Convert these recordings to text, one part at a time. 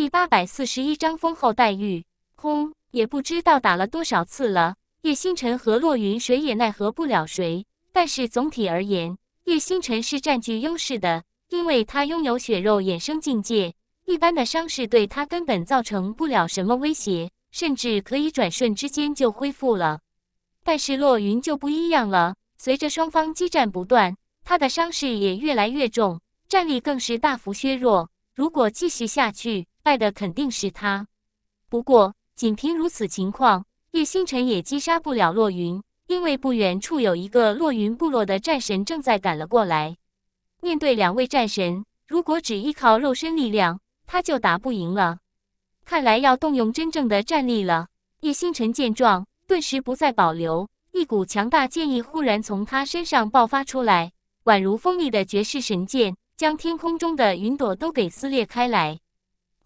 第八百四十一章丰厚待遇。轰！也不知道打了多少次了。叶星辰和洛云谁也奈何不了谁，但是总体而言，叶星辰是占据优势的，因为他拥有血肉衍生境界，一般的伤势对他根本造成不了什么威胁，甚至可以转瞬之间就恢复了。但是洛云就不一样了，随着双方激战不断，他的伤势也越来越重，战力更是大幅削弱。如果继续下去，败的肯定是他，不过仅凭如此情况，叶星辰也击杀不了落云，因为不远处有一个落云部落的战神正在赶了过来。面对两位战神，如果只依靠肉身力量，他就打不赢了。看来要动用真正的战力了。叶星辰见状，顿时不再保留，一股强大剑意忽然从他身上爆发出来，宛如锋利的绝世神剑，将天空中的云朵都给撕裂开来。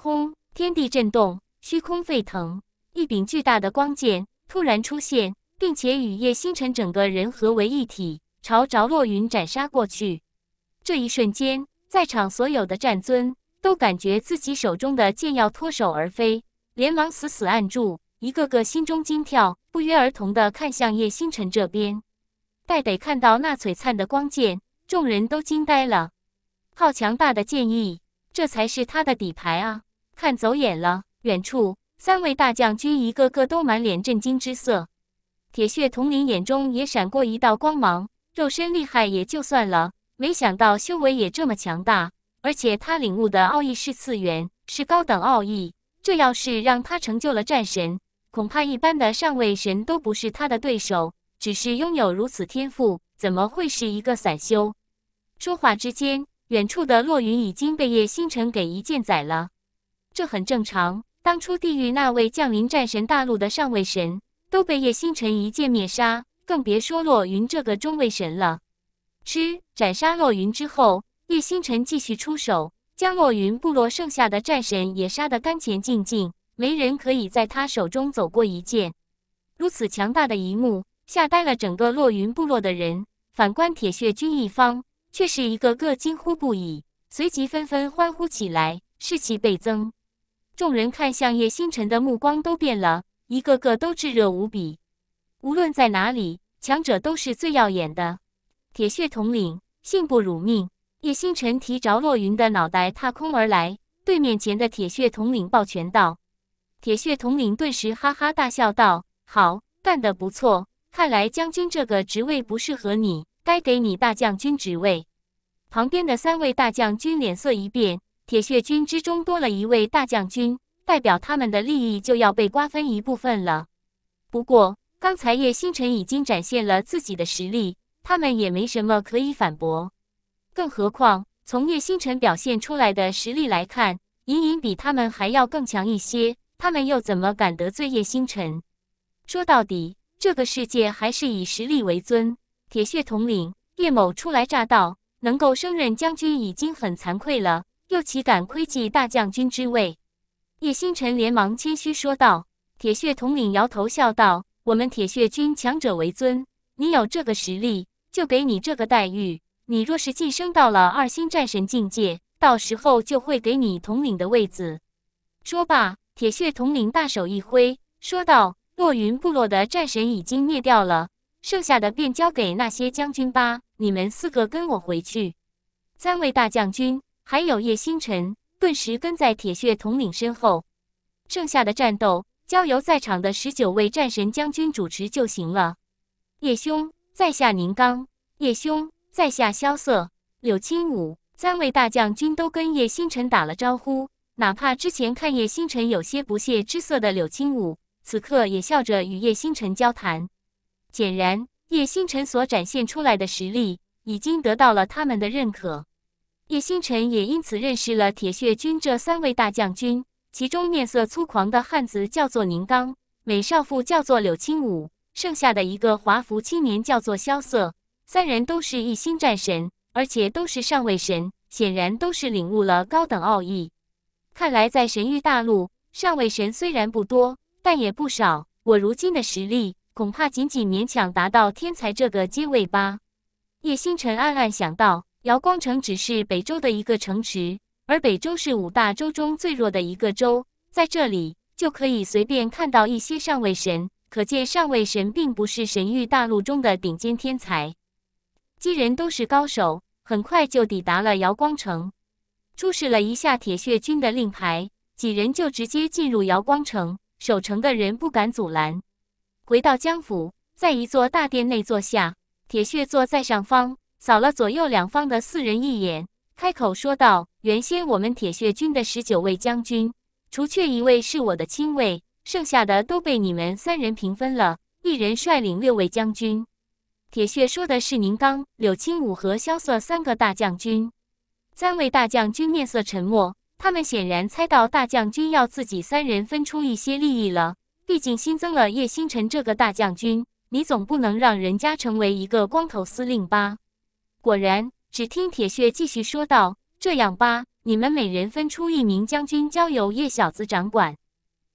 轰！天地震动，虚空沸腾。一柄巨大的光剑突然出现，并且与叶星辰整个人合为一体，朝着洛云斩杀过去。这一瞬间，在场所有的战尊都感觉自己手中的剑要脱手而飞，连忙死死按住，一个个心中惊跳，不约而同的看向叶星辰这边。待得看到那璀璨的光剑，众人都惊呆了。好强大的剑意！这才是他的底牌啊！看走眼了，远处三位大将军一个个都满脸震惊之色，铁血统领眼中也闪过一道光芒。肉身厉害也就算了，没想到修为也这么强大，而且他领悟的奥义是次元，是高等奥义。这要是让他成就了战神，恐怕一般的上位神都不是他的对手。只是拥有如此天赋，怎么会是一个散修？说话之间，远处的落云已经被叶星辰给一剑宰了。这很正常。当初地狱那位降临战神大陆的上位神都被叶星辰一剑灭杀，更别说洛云这个中位神了。吃斩杀洛云之后，叶星辰继续出手，将洛云部落剩下的战神也杀得干干净净，没人可以在他手中走过一剑。如此强大的一幕，吓呆了整个洛云部落的人。反观铁血军一方，却是一个个惊呼不已，随即纷纷欢呼起来，士气倍增。众人看向叶星辰的目光都变了，一个个都炙热无比。无论在哪里，强者都是最耀眼的。铁血统领，幸不辱命。叶星辰提着洛云的脑袋踏空而来，对面前的铁血统领抱拳道：“铁血统领，顿时哈哈大笑道：‘好，干得不错。看来将军这个职位不适合你，该给你大将军职位。’旁边的三位大将军脸色一变。”铁血军之中多了一位大将军，代表他们的利益就要被瓜分一部分了。不过，刚才叶星辰已经展现了自己的实力，他们也没什么可以反驳。更何况，从叶星辰表现出来的实力来看，隐隐比他们还要更强一些。他们又怎么敢得罪叶星辰？说到底，这个世界还是以实力为尊。铁血统领叶某初来乍到，能够升任将军已经很惭愧了。又岂敢窥觊大将军之位？叶星辰连忙谦虚说道。铁血统领摇头笑道：“我们铁血军强者为尊，你有这个实力，就给你这个待遇。你若是晋升到了二星战神境界，到时候就会给你统领的位子。”说罢，铁血统领大手一挥，说道：“落云部落的战神已经灭掉了，剩下的便交给那些将军吧。你们四个跟我回去，三位大将军。”还有叶星辰，顿时跟在铁血统领身后。剩下的战斗交由在场的十九位战神将军主持就行了。叶兄，在下宁刚；叶兄，在下萧瑟。柳青武三位大将军都跟叶星辰打了招呼。哪怕之前看叶星辰有些不屑之色的柳青武，此刻也笑着与叶星辰交谈。显然，叶星辰所展现出来的实力，已经得到了他们的认可。叶星辰也因此认识了铁血军这三位大将军，其中面色粗狂的汉子叫做宁刚，美少妇叫做柳青舞，剩下的一个华服青年叫做萧瑟，三人都是一星战神，而且都是上位神，显然都是领悟了高等奥义。看来在神域大陆，上位神虽然不多，但也不少。我如今的实力，恐怕仅仅勉强达到天才这个阶位吧。叶星辰暗暗想到。瑶光城只是北周的一个城池，而北周是五大洲中最弱的一个州，在这里就可以随便看到一些上位神，可见上位神并不是神域大陆中的顶尖天才，几人都是高手。很快就抵达了瑶光城，出示了一下铁血军的令牌，几人就直接进入瑶光城。守城的人不敢阻拦。回到江府，在一座大殿内坐下，铁血坐在上方。扫了左右两方的四人一眼，开口说道：“原先我们铁血军的十九位将军，除却一位是我的亲卫，剩下的都被你们三人平分了，一人率领六位将军。铁血说的是宁刚、柳青武和萧瑟三个大将军。三位大将军面色沉默，他们显然猜到大将军要自己三人分出一些利益了。毕竟新增了叶星辰这个大将军，你总不能让人家成为一个光头司令吧？”果然，只听铁血继续说道：“这样吧，你们每人分出一名将军，交由叶小子掌管。”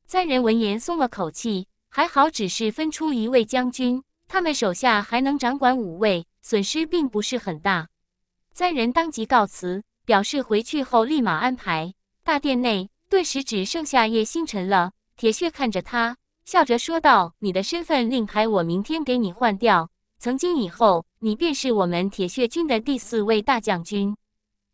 三人闻言松了口气，还好只是分出一位将军，他们手下还能掌管五位，损失并不是很大。三人当即告辞，表示回去后立马安排。大殿内顿时只剩下叶星辰了。铁血看着他，笑着说道：“你的身份令牌，我明天给你换掉。从今以后。”你便是我们铁血军的第四位大将军。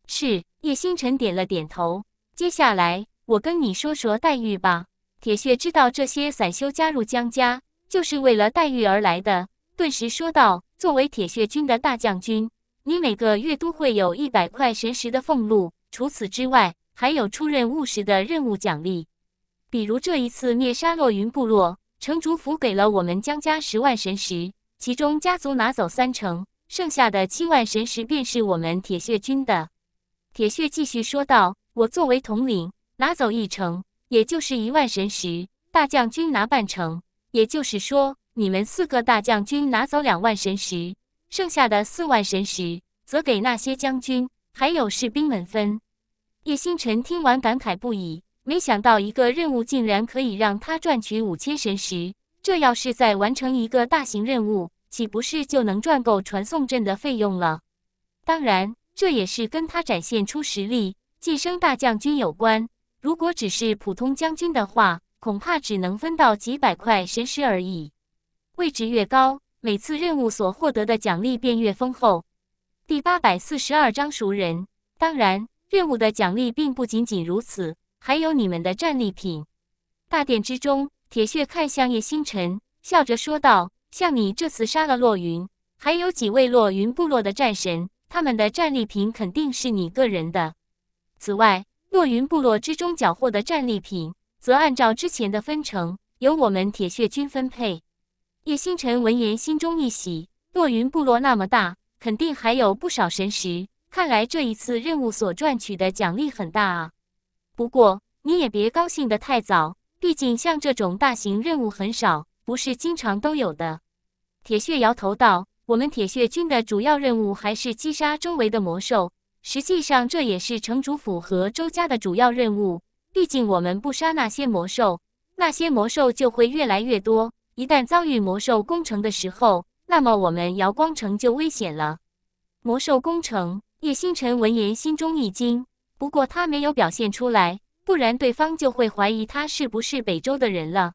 是，叶星辰点了点头。接下来，我跟你说说待遇吧。铁血知道这些散修加入江家，就是为了待遇而来的，顿时说道：“作为铁血军的大将军，你每个月都会有一百块神石的俸禄，除此之外，还有出任务时的任务奖励。比如这一次灭杀落云部落，城主府给了我们江家十万神石。”其中家族拿走三成，剩下的七万神石便是我们铁血军的。铁血继续说道：“我作为统领拿走一成，也就是一万神石；大将军拿半成，也就是说你们四个大将军拿走两万神石，剩下的四万神石则给那些将军还有士兵们分。”叶星辰听完感慨不已，没想到一个任务竟然可以让他赚取五千神石，这要是再完成一个大型任务。岂不是就能赚够传送阵的费用了？当然，这也是跟他展现出实力，晋升大将军有关。如果只是普通将军的话，恐怕只能分到几百块神石而已。位置越高，每次任务所获得的奖励便越丰厚。第八百四十二章熟人。当然，任务的奖励并不仅仅如此，还有你们的战利品。大殿之中，铁血看向叶星辰，笑着说道。像你这次杀了洛云，还有几位洛云部落的战神，他们的战利品肯定是你个人的。此外，洛云部落之中缴获的战利品，则按照之前的分成，由我们铁血军分配。叶星辰闻言心中一喜，洛云部落那么大，肯定还有不少神石。看来这一次任务所赚取的奖励很大啊。不过你也别高兴的太早，毕竟像这种大型任务很少，不是经常都有的。铁血摇头道：“我们铁血军的主要任务还是击杀周围的魔兽。实际上，这也是城主府和周家的主要任务。毕竟，我们不杀那些魔兽，那些魔兽就会越来越多。一旦遭遇魔兽攻城的时候，那么我们瑶光城就危险了。”魔兽攻城，叶星辰闻言心中一惊，不过他没有表现出来，不然对方就会怀疑他是不是北周的人了。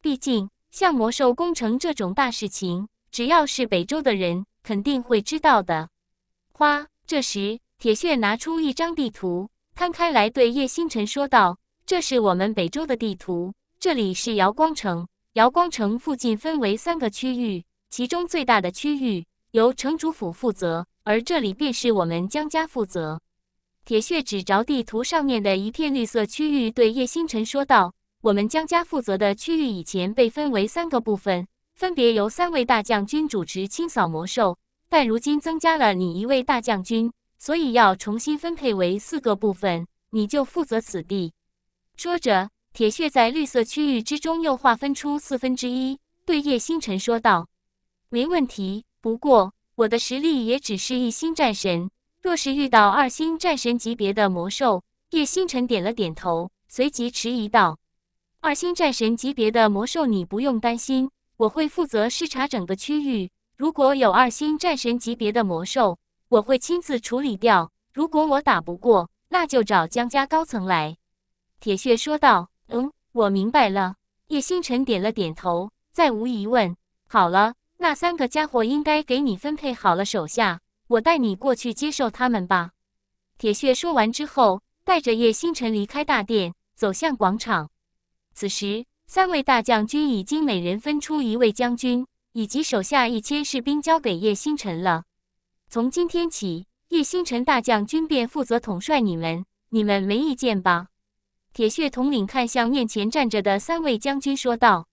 毕竟。像魔兽工程这种大事情，只要是北周的人，肯定会知道的。花，这时铁血拿出一张地图，摊开来对叶星辰说道：“这是我们北周的地图，这里是瑶光城。瑶光城附近分为三个区域，其中最大的区域由城主府负责，而这里便是我们江家负责。”铁血指着地图上面的一片绿色区域，对叶星辰说道。我们江家负责的区域以前被分为三个部分，分别由三位大将军主持清扫魔兽，但如今增加了你一位大将军，所以要重新分配为四个部分，你就负责此地。说着，铁血在绿色区域之中又划分出四分之一，对叶星辰说道：“没问题。不过我的实力也只是一星战神，若是遇到二星战神级别的魔兽。”叶星辰点了点头，随即迟疑道。二星战神级别的魔兽，你不用担心，我会负责视察整个区域。如果有二星战神级别的魔兽，我会亲自处理掉。如果我打不过，那就找江家高层来。”铁血说道。“嗯，我明白了。”叶星辰点了点头，再无疑问。好了，那三个家伙应该给你分配好了手下，我带你过去接受他们吧。”铁血说完之后，带着叶星辰离开大殿，走向广场。此时，三位大将军已经每人分出一位将军以及手下一千士兵交给叶星辰了。从今天起，叶星辰大将军便负责统帅你们，你们没意见吧？铁血统领看向面前站着的三位将军，说道：“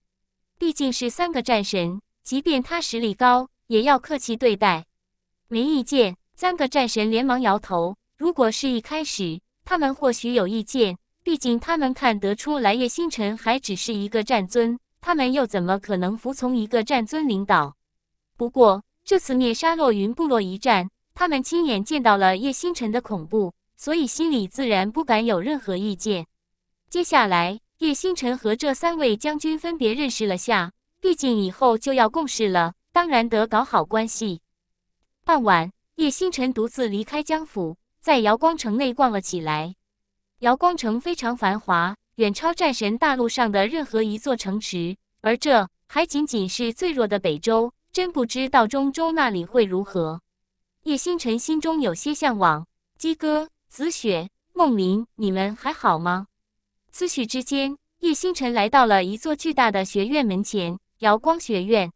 毕竟是三个战神，即便他实力高，也要客气对待。”没意见。三个战神连忙摇头。如果是一开始，他们或许有意见。毕竟他们看得出来，叶星辰还只是一个战尊，他们又怎么可能服从一个战尊领导？不过这次灭杀落云部落一战，他们亲眼见到了叶星辰的恐怖，所以心里自然不敢有任何意见。接下来，叶星辰和这三位将军分别认识了下，毕竟以后就要共事了，当然得搞好关系。傍晚，叶星辰独自离开江府，在瑶光城内逛了起来。瑶光城非常繁华，远超战神大陆上的任何一座城池，而这还仅仅是最弱的北周，真不知道中州那里会如何。叶星辰心中有些向往。鸡哥、紫雪、梦林，你们还好吗？思绪之间，叶星辰来到了一座巨大的学院门前——瑶光学院。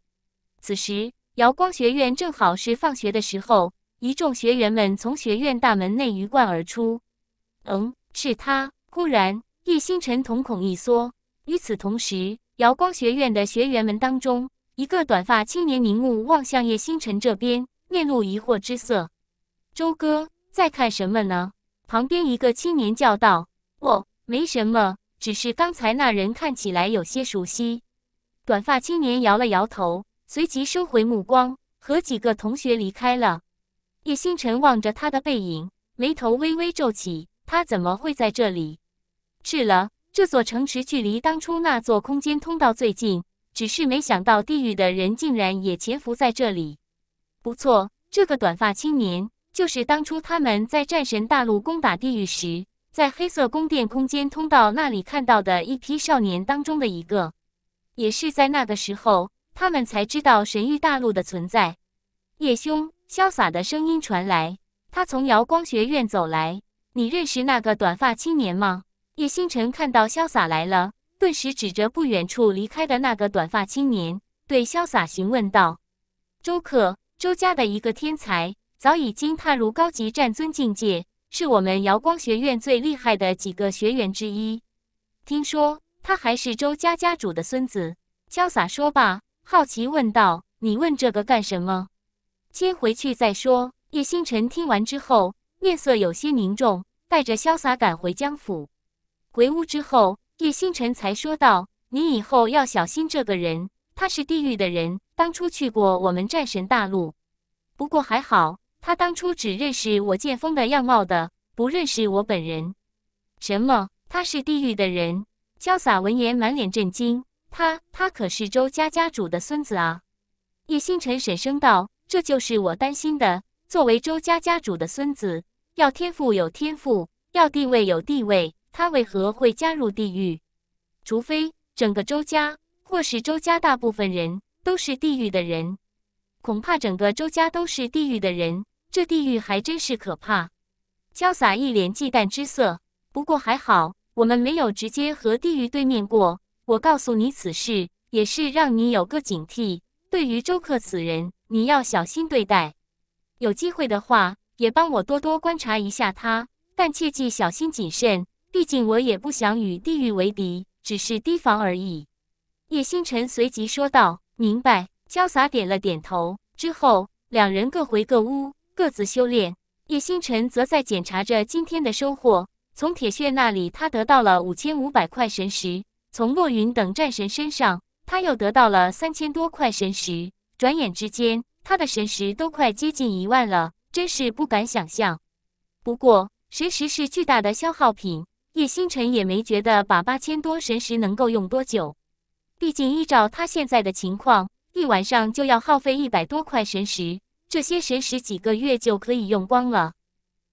此时，瑶光学院正好是放学的时候，一众学员们从学院大门内鱼贯而出。嗯。是他。忽然，叶星辰瞳孔一缩。与此同时，瑶光学院的学员们当中，一个短发青年凝目望向叶星辰这边，面露疑惑之色。“周哥，在看什么呢？”旁边一个青年叫道。“哦，没什么，只是刚才那人看起来有些熟悉。”短发青年摇了摇头，随即收回目光，和几个同学离开了。叶星辰望着他的背影，眉头微微皱起。他怎么会在这里？是了，这座城池距离当初那座空间通道最近。只是没想到地狱的人竟然也潜伏在这里。不错，这个短发青年就是当初他们在战神大陆攻打地狱时，在黑色宫殿空间通道那里看到的一批少年当中的一个。也是在那个时候，他们才知道神域大陆的存在。叶兄，潇洒的声音传来，他从瑶光学院走来。你认识那个短发青年吗？叶星辰看到潇洒来了，顿时指着不远处离开的那个短发青年，对潇洒询问道：“周克，周家的一个天才，早已经踏入高级战尊境界，是我们瑶光学院最厉害的几个学员之一。听说他还是周家家主的孙子。”潇洒说罢，好奇问道：“你问这个干什么？先回去再说。”叶星辰听完之后。面色有些凝重，带着潇洒赶回江府。回屋之后，叶星辰才说道：“你以后要小心这个人，他是地狱的人，当初去过我们战神大陆。不过还好，他当初只认识我剑锋的样貌的，不认识我本人。”“什么？他是地狱的人？”潇洒闻言满脸震惊，“他他可是周家家主的孙子啊！”叶星辰沈声道：“这就是我担心的，作为周家家主的孙子。”要天赋有天赋，要地位有地位，他为何会加入地狱？除非整个周家或是周家大部分人都是地狱的人，恐怕整个周家都是地狱的人。这地狱还真是可怕。潇洒一脸忌惮之色，不过还好，我们没有直接和地狱对面过。我告诉你此事，也是让你有个警惕。对于周克此人，你要小心对待。有机会的话。也帮我多多观察一下他，但切记小心谨慎，毕竟我也不想与地狱为敌，只是提防而已。叶星辰随即说道：“明白。”潇洒点了点头，之后两人各回各屋，各自修炼。叶星辰则在检查着今天的收获，从铁血那里他得到了五千五百块神石，从洛云等战神身上他又得到了三千多块神石，转眼之间他的神石都快接近一万了。真是不敢想象。不过神石是巨大的消耗品，叶星辰也没觉得把八千多神石能够用多久。毕竟依照他现在的情况，一晚上就要耗费一百多块神石，这些神石几个月就可以用光了。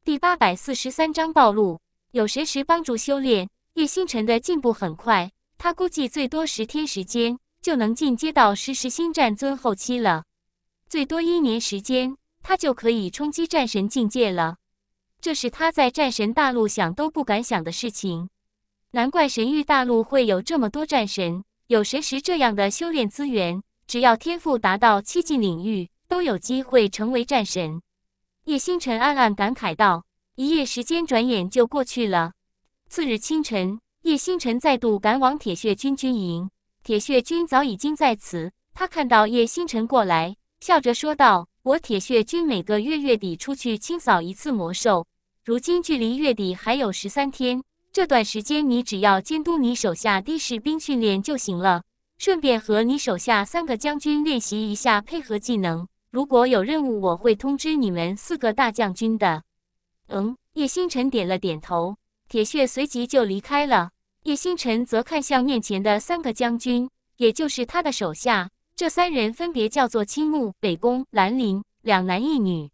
第八百四十三章暴露，有神石帮助修炼，叶星辰的进步很快。他估计最多十天时间就能进阶到十时星战尊后期了，最多一年时间。他就可以冲击战神境界了，这是他在战神大陆想都不敢想的事情。难怪神域大陆会有这么多战神，有神石这样的修炼资源，只要天赋达到七境领域，都有机会成为战神。叶星辰暗暗感慨道：“一夜时间转眼就过去了。”次日清晨，叶星辰再度赶往铁血军军营，铁血军早已经在此。他看到叶星辰过来，笑着说道。我铁血军每个月月底出去清扫一次魔兽，如今距离月底还有十三天，这段时间你只要监督你手下的士兵训练就行了，顺便和你手下三个将军练习一下配合技能。如果有任务，我会通知你们四个大将军的。嗯，叶星辰点了点头，铁血随即就离开了，叶星辰则看向面前的三个将军，也就是他的手下。这三人分别叫做青木、北宫、兰陵，两男一女。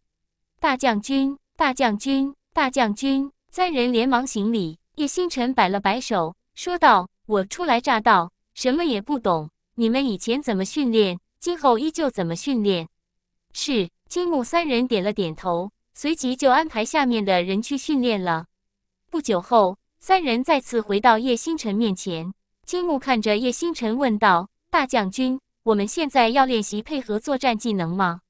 大将军、大将军、大将军，三人连忙行礼。叶星辰摆了摆手，说道：“我初来乍到，什么也不懂。你们以前怎么训练，今后依旧怎么训练。”是青木三人点了点头，随即就安排下面的人去训练了。不久后，三人再次回到叶星辰面前。青木看着叶星辰问道：“大将军。”我们现在要练习配合作战技能吗？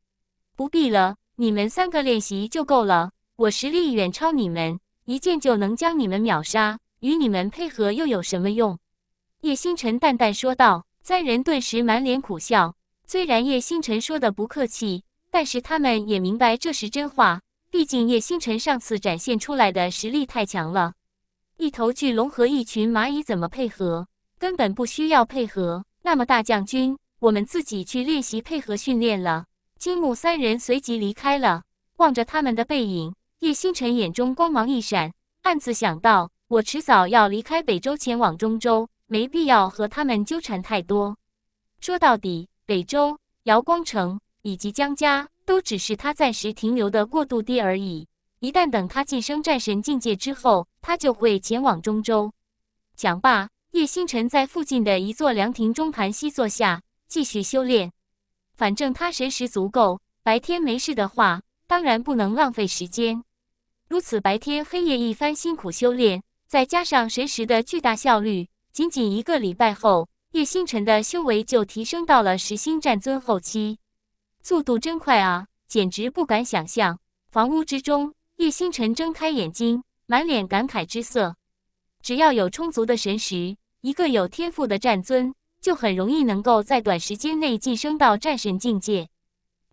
不必了，你们三个练习就够了。我实力远超你们，一剑就能将你们秒杀，与你们配合又有什么用？叶星辰淡淡说道。三人顿时满脸苦笑。虽然叶星辰说的不客气，但是他们也明白这是真话。毕竟叶星辰上次展现出来的实力太强了，一头巨龙和一群蚂蚁怎么配合？根本不需要配合。那么大将军。我们自己去练习配合训练了。金木三人随即离开了，望着他们的背影，叶星辰眼中光芒一闪，暗自想到：我迟早要离开北周前往中州，没必要和他们纠缠太多。说到底，北周、瑶光城以及江家都只是他暂时停留的过渡地而已。一旦等他晋升战神境界之后，他就会前往中州。讲罢，叶星辰在附近的一座凉亭中盘膝坐下。继续修炼，反正他神识足够。白天没事的话，当然不能浪费时间。如此白天黑夜一番辛苦修炼，再加上神识的巨大效率，仅仅一个礼拜后，叶星辰的修为就提升到了十星战尊后期。速度真快啊，简直不敢想象！房屋之中，叶星辰睁开眼睛，满脸感慨之色。只要有充足的神识，一个有天赋的战尊。就很容易能够在短时间内晋升到战神境界。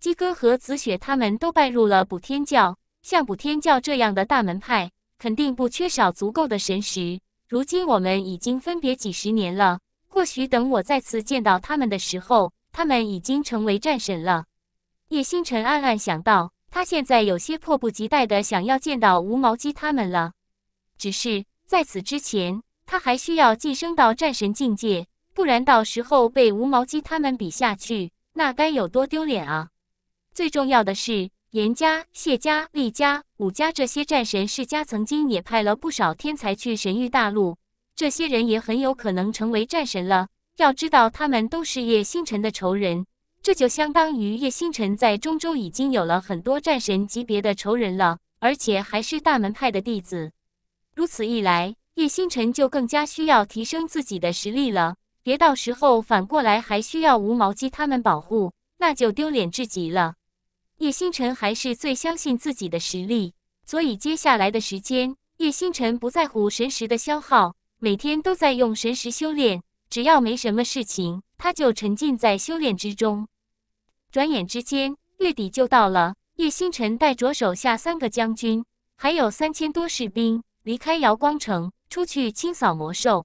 鸡哥和紫雪他们都拜入了补天教，像补天教这样的大门派肯定不缺少足够的神识。如今我们已经分别几十年了，或许等我再次见到他们的时候，他们已经成为战神了。叶星辰暗暗想到，他现在有些迫不及待的想要见到无毛鸡他们了。只是在此之前，他还需要晋升到战神境界。不然到时候被无毛鸡他们比下去，那该有多丢脸啊！最重要的是，严家、谢家、厉家、武家这些战神世家曾经也派了不少天才去神域大陆，这些人也很有可能成为战神了。要知道，他们都是叶星辰的仇人，这就相当于叶星辰在中州已经有了很多战神级别的仇人了，而且还是大门派的弟子。如此一来，叶星辰就更加需要提升自己的实力了。别到时候反过来还需要无毛鸡他们保护，那就丢脸至极了。叶星辰还是最相信自己的实力，所以接下来的时间，叶星辰不在乎神识的消耗，每天都在用神识修炼。只要没什么事情，他就沉浸在修炼之中。转眼之间，月底就到了。叶星辰带着手下三个将军，还有三千多士兵，离开瑶光城，出去清扫魔兽。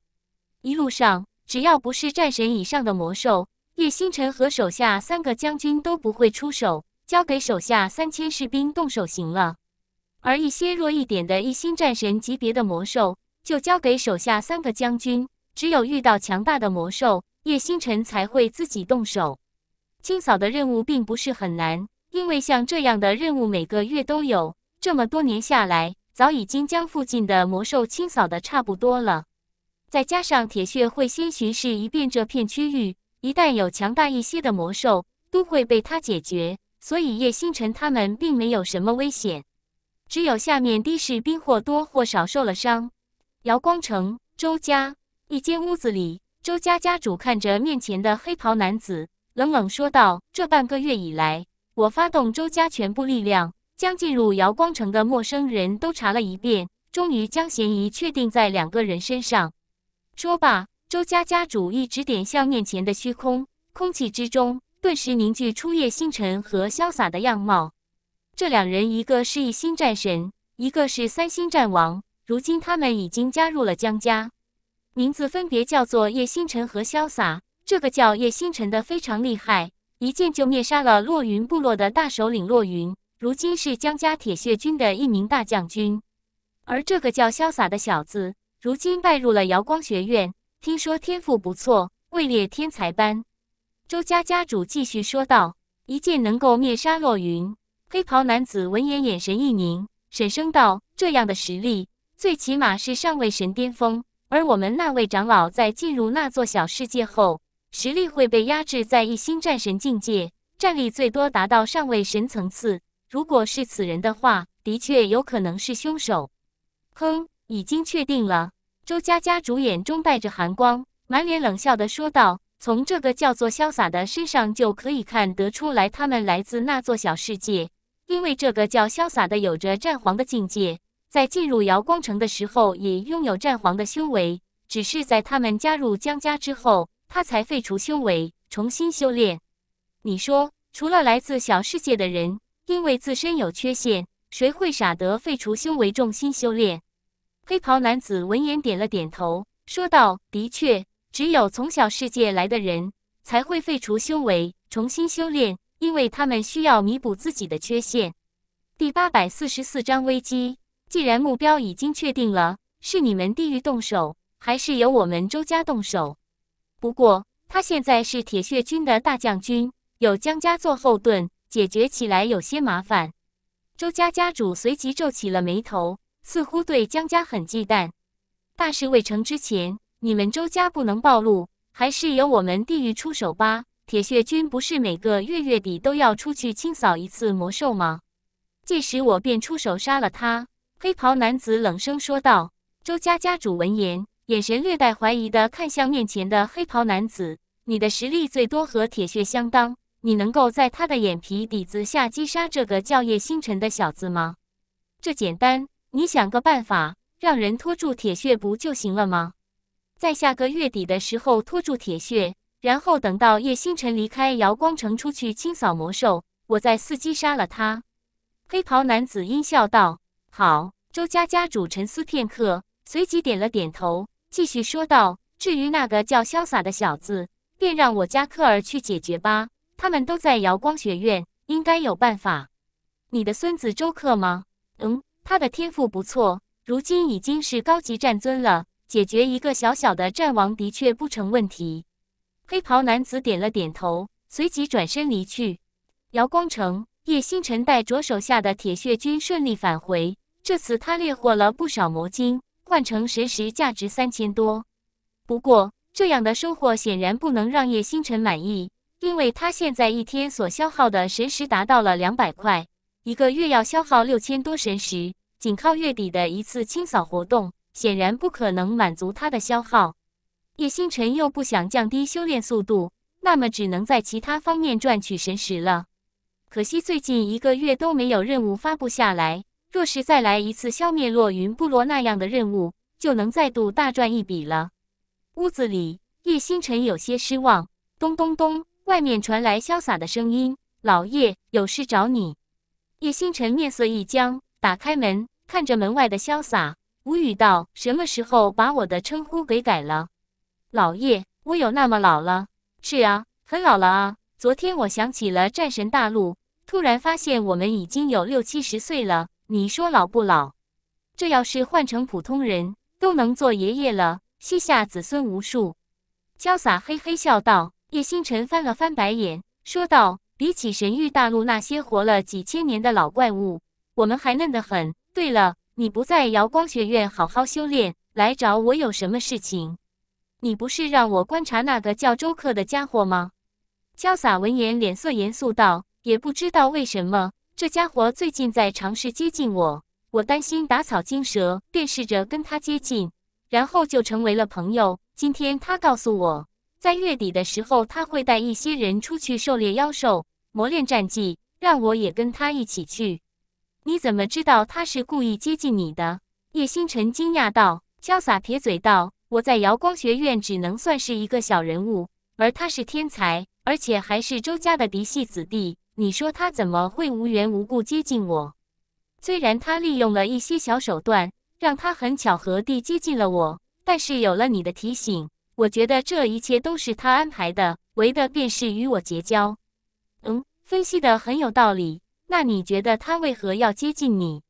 一路上。只要不是战神以上的魔兽，叶星辰和手下三个将军都不会出手，交给手下三千士兵动手行了。而一些弱一点的一星战神级别的魔兽，就交给手下三个将军。只有遇到强大的魔兽，叶星辰才会自己动手。清扫的任务并不是很难，因为像这样的任务每个月都有，这么多年下来，早已经将附近的魔兽清扫的差不多了。再加上铁血会先巡视一遍这片区域，一旦有强大一些的魔兽，都会被他解决。所以叶星辰他们并没有什么危险，只有下面的士兵或多或少受了伤。瑶光城周家一间屋子里，周家家主看着面前的黑袍男子，冷冷说道：“这半个月以来，我发动周家全部力量，将进入瑶光城的陌生人都查了一遍，终于将嫌疑确定在两个人身上。”说罢，周家家主一指点向面前的虚空，空气之中顿时凝聚出叶星辰和潇洒的样貌。这两人，一个是一星战神，一个是三星战王。如今他们已经加入了江家，名字分别叫做叶星辰和潇洒。这个叫叶星辰的非常厉害，一剑就灭杀了落云部落的大首领落云，如今是江家铁血军的一名大将军。而这个叫潇洒的小子。如今拜入了瑶光学院，听说天赋不错，位列天才班。周家家主继续说道：“一剑能够灭杀洛云。”黑袍男子闻言，眼神一凝，沈声道：“这样的实力，最起码是上位神巅峰。而我们那位长老在进入那座小世界后，实力会被压制在一星战神境界，战力最多达到上位神层次。如果是此人的话，的确有可能是凶手。”哼。已经确定了，周佳佳主演中带着寒光，满脸冷笑的说道：“从这个叫做潇洒的身上就可以看得出来，他们来自那座小世界。因为这个叫潇洒的有着战皇的境界，在进入瑶光城的时候也拥有战皇的修为。只是在他们加入江家之后，他才废除修为，重新修炼。你说，除了来自小世界的人，因为自身有缺陷，谁会傻得废除修为，重新修炼？”黑袍男子闻言点了点头，说道：“的确，只有从小世界来的人才会废除修为，重新修炼，因为他们需要弥补自己的缺陷。”第八百四十四章危机。既然目标已经确定了，是你们地狱动手，还是由我们周家动手？不过他现在是铁血军的大将军，有江家做后盾，解决起来有些麻烦。周家家主随即皱起了眉头。似乎对江家很忌惮，大事未成之前，你们周家不能暴露，还是由我们地狱出手吧。铁血军不是每个月月底都要出去清扫一次魔兽吗？届时我便出手杀了他。黑袍男子冷声说道。周家家主闻言，眼神略带怀疑的看向面前的黑袍男子：“你的实力最多和铁血相当，你能够在他的眼皮底子下击杀这个叫叶星辰的小子吗？”“这简单。”你想个办法，让人拖住铁血不就行了吗？在下个月底的时候拖住铁血，然后等到叶星辰离开瑶光城出去清扫魔兽，我再伺机杀了他。黑袍男子阴笑道：“好。”周家家主沉思片刻，随即点了点头，继续说道：“至于那个叫潇洒的小子，便让我家克尔去解决吧。他们都在瑶光学院，应该有办法。”你的孙子周克吗？嗯。他的天赋不错，如今已经是高级战尊了，解决一个小小的战王的确不成问题。黑袍男子点了点头，随即转身离去。瑶光城，叶星辰带着手下的铁血军顺利返回。这次他猎获了不少魔晶，换成神石价值三千多。不过，这样的收获显然不能让叶星辰满意，因为他现在一天所消耗的神石达到了两百块，一个月要消耗六千多神石。仅靠月底的一次清扫活动，显然不可能满足他的消耗。叶星辰又不想降低修炼速度，那么只能在其他方面赚取神石了。可惜最近一个月都没有任务发布下来。若是再来一次消灭落云部落那样的任务，就能再度大赚一笔了。屋子里，叶星辰有些失望。咚咚咚，外面传来潇洒的声音：“老叶，有事找你。”叶星辰面色一僵。打开门，看着门外的潇洒，无语道：“什么时候把我的称呼给改了？老叶，我有那么老了？是啊，很老了啊！昨天我想起了战神大陆，突然发现我们已经有六七十岁了。你说老不老？这要是换成普通人，都能做爷爷了，膝下子孙无数。”潇洒嘿嘿笑道。叶星辰翻了翻白眼，说道：“比起神域大陆那些活了几千年的老怪物。”我们还嫩得很。对了，你不在瑶光学院好好修炼，来找我有什么事情？你不是让我观察那个叫周克的家伙吗？潇洒闻言，脸色严肃道：“也不知道为什么，这家伙最近在尝试接近我，我担心打草惊蛇，便试着跟他接近，然后就成为了朋友。今天他告诉我，在月底的时候他会带一些人出去狩猎妖兽，磨练战绩，让我也跟他一起去。”你怎么知道他是故意接近你的？叶星辰惊讶道。潇洒撇嘴道：“我在瑶光学院只能算是一个小人物，而他是天才，而且还是周家的嫡系子弟。你说他怎么会无缘无故接近我？虽然他利用了一些小手段，让他很巧合地接近了我，但是有了你的提醒，我觉得这一切都是他安排的，为的便是与我结交。”嗯，分析的很有道理。那你觉得他为何要接近你？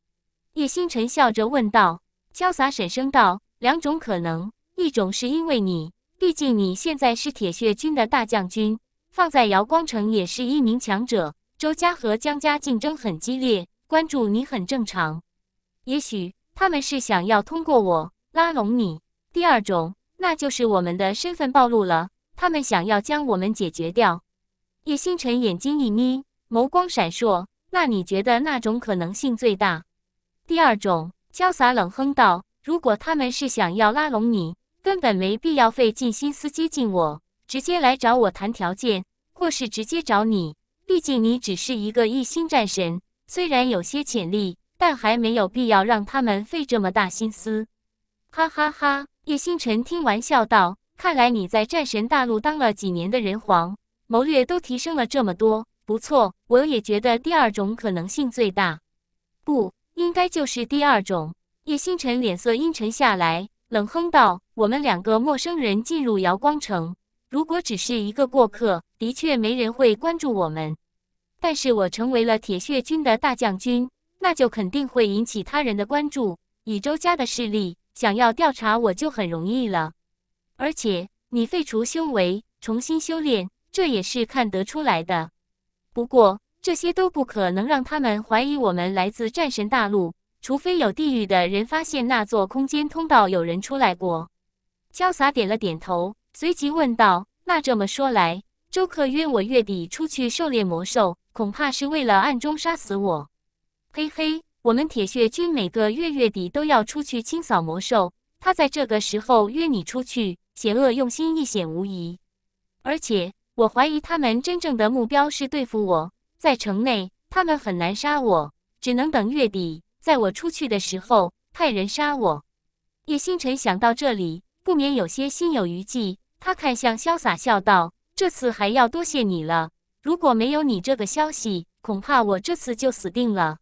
叶星辰笑着问道。潇洒沈声道：“两种可能，一种是因为你，毕竟你现在是铁血军的大将军，放在瑶光城也是一名强者。周家和江家竞争很激烈，关注你很正常。也许他们是想要通过我拉拢你。第二种，那就是我们的身份暴露了，他们想要将我们解决掉。”叶星辰眼睛一眯，眸光闪烁。那你觉得那种可能性最大？第二种，潇洒冷哼道：“如果他们是想要拉拢你，根本没必要费尽心思接近我，直接来找我谈条件，或是直接找你。毕竟你只是一个一星战神，虽然有些潜力，但还没有必要让他们费这么大心思。”哈哈哈！叶星辰听完笑道：“看来你在战神大陆当了几年的人皇，谋略都提升了这么多。”不错，我也觉得第二种可能性最大。不应该就是第二种。叶星辰脸色阴沉下来，冷哼道：“我们两个陌生人进入瑶光城，如果只是一个过客，的确没人会关注我们。但是我成为了铁血军的大将军，那就肯定会引起他人的关注。以周家的势力，想要调查我就很容易了。而且你废除修为，重新修炼，这也是看得出来的。”不过，这些都不可能让他们怀疑我们来自战神大陆，除非有地狱的人发现那座空间通道有人出来过。潇洒点了点头，随即问道：“那这么说来，周克约我月底出去狩猎魔兽，恐怕是为了暗中杀死我。嘿嘿，我们铁血军每个月月底都要出去清扫魔兽，他在这个时候约你出去，险恶用心一显无疑。而且。”我怀疑他们真正的目标是对付我，在城内他们很难杀我，只能等月底在我出去的时候派人杀我。叶星辰想到这里，不免有些心有余悸。他看向潇洒，笑道：“这次还要多谢你了，如果没有你这个消息，恐怕我这次就死定了。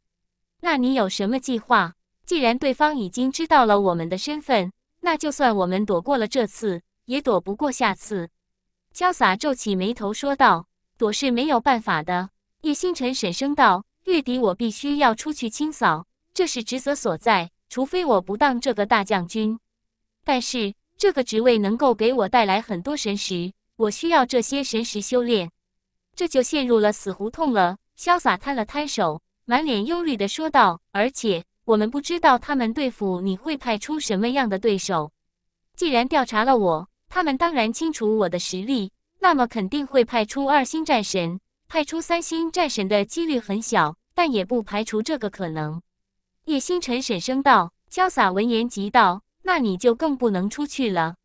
那你有什么计划？既然对方已经知道了我们的身份，那就算我们躲过了这次，也躲不过下次。”潇洒皱起眉头说道：“躲是没有办法的。”叶星辰沉声道：“月底我必须要出去清扫，这是职责所在。除非我不当这个大将军，但是这个职位能够给我带来很多神石，我需要这些神石修炼，这就陷入了死胡同了。”潇洒摊了摊手，满脸忧虑地说道：“而且我们不知道他们对付你会派出什么样的对手。既然调查了我。”他们当然清楚我的实力，那么肯定会派出二星战神，派出三星战神的几率很小，但也不排除这个可能。叶星辰沈声道。潇洒闻言急道：“那你就更不能出去了，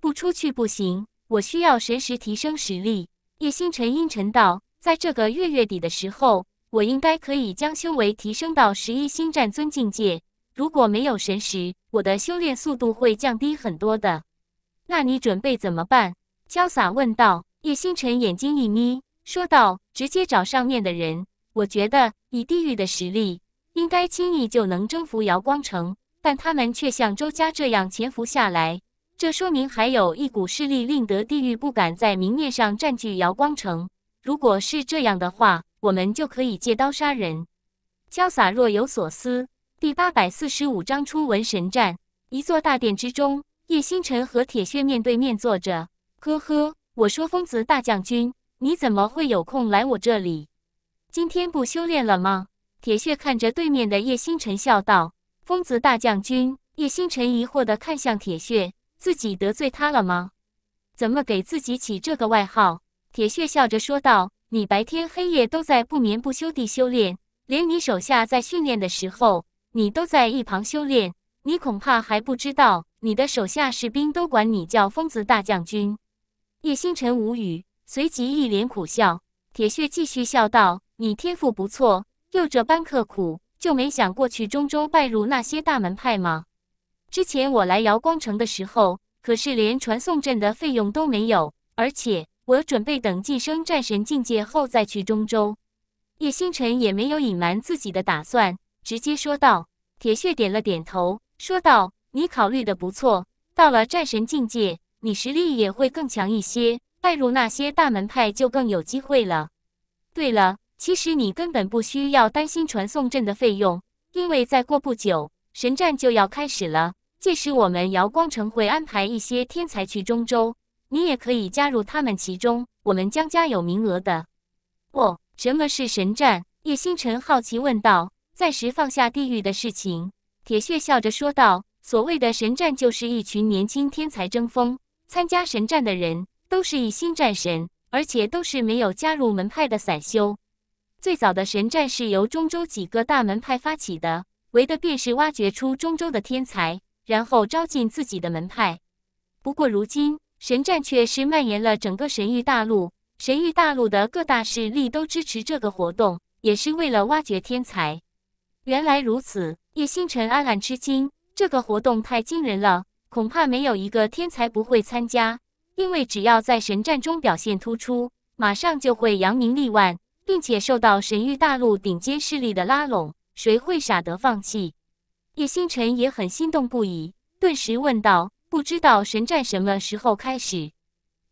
不出去不行，我需要神识提升实力。”叶星辰阴沉道：“在这个月月底的时候，我应该可以将修为提升到十一星战尊境界。如果没有神识，我的修炼速度会降低很多的。”那你准备怎么办？潇洒问道。叶星辰眼睛一眯，说道：“直接找上面的人。我觉得以地狱的实力，应该轻易就能征服瑶光城，但他们却像周家这样潜伏下来，这说明还有一股势力令得地狱不敢在明面上占据瑶光城。如果是这样的话，我们就可以借刀杀人。”潇洒若有所思。第八百四十五章初闻神战。一座大殿之中。叶星辰和铁血面对面坐着，呵呵，我说疯子大将军，你怎么会有空来我这里？今天不修炼了吗？铁血看着对面的叶星辰笑道：“疯子大将军。”叶星辰疑惑地看向铁血，自己得罪他了吗？怎么给自己起这个外号？铁血笑着说道：“你白天黑夜都在不眠不休地修炼，连你手下在训练的时候，你都在一旁修炼。”你恐怕还不知道，你的手下士兵都管你叫疯子大将军。叶星辰无语，随即一脸苦笑。铁血继续笑道：“你天赋不错，又这般刻苦，就没想过去中州拜入那些大门派吗？”之前我来瑶光城的时候，可是连传送阵的费用都没有，而且我准备等晋升战神境界后再去中州。叶星辰也没有隐瞒自己的打算，直接说道。铁血点了点头。说道：“你考虑的不错，到了战神境界，你实力也会更强一些，拜入那些大门派就更有机会了。对了，其实你根本不需要担心传送阵的费用，因为再过不久，神战就要开始了。届时我们瑶光城会安排一些天才去中州，你也可以加入他们其中，我们江家有名额的。”“哦，什么是神战？”叶星辰好奇问道。“暂时放下地狱的事情。”铁血笑着说道：“所谓的神战，就是一群年轻天才争锋。参加神战的人，都是一星战神，而且都是没有加入门派的散修。最早的神战是由中州几个大门派发起的，为的便是挖掘出中州的天才，然后招进自己的门派。不过如今，神战却是蔓延了整个神域大陆，神域大陆的各大势力都支持这个活动，也是为了挖掘天才。原来如此。”叶星辰暗暗吃惊，这个活动太惊人了，恐怕没有一个天才不会参加。因为只要在神战中表现突出，马上就会扬名立万，并且受到神域大陆顶尖势力的拉拢，谁会傻得放弃？叶星辰也很心动不已，顿时问道：“不知道神战什么时候开始？”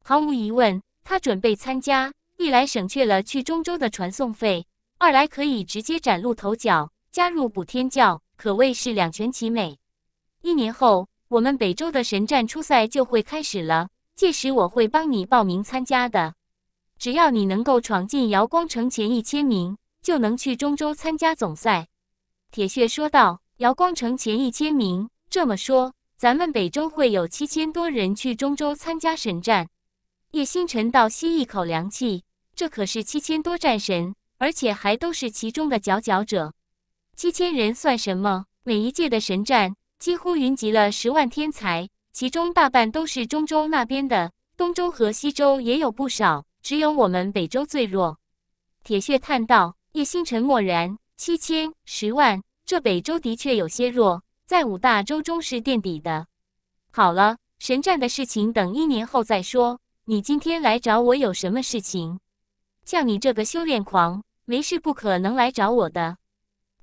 毫无疑问，他准备参加，一来省却了去中州的传送费，二来可以直接崭露头角，加入补天教。可谓是两全其美。一年后，我们北周的神战初赛就会开始了，届时我会帮你报名参加的。只要你能够闯进瑶光城前一千名，就能去中州参加总赛。铁血说道：“瑶光城前一千名，这么说，咱们北周会有七千多人去中州参加神战。”叶星辰倒吸一口凉气，这可是七千多战神，而且还都是其中的佼佼者。七千人算什么？每一届的神战几乎云集了十万天才，其中大半都是中州那边的，东州和西州也有不少，只有我们北州最弱。铁血叹道：“叶星辰默然，七千十万，这北州的确有些弱，在五大洲中是垫底的。好了，神战的事情等一年后再说。你今天来找我有什么事情？像你这个修炼狂，没事不可能来找我的。”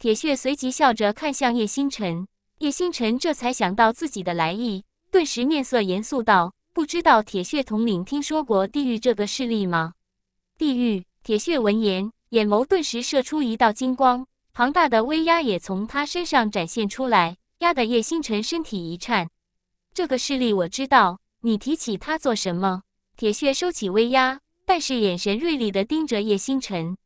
铁血随即笑着看向叶星辰，叶星辰这才想到自己的来意，顿时面色严肃道：“不知道铁血统领听说过地狱这个势力吗？”地狱。铁血闻言，眼眸顿时射出一道金光，庞大的威压也从他身上展现出来，压得叶星辰身体一颤。这个势力我知道，你提起他做什么？铁血收起威压，但是眼神锐利的盯着叶星辰。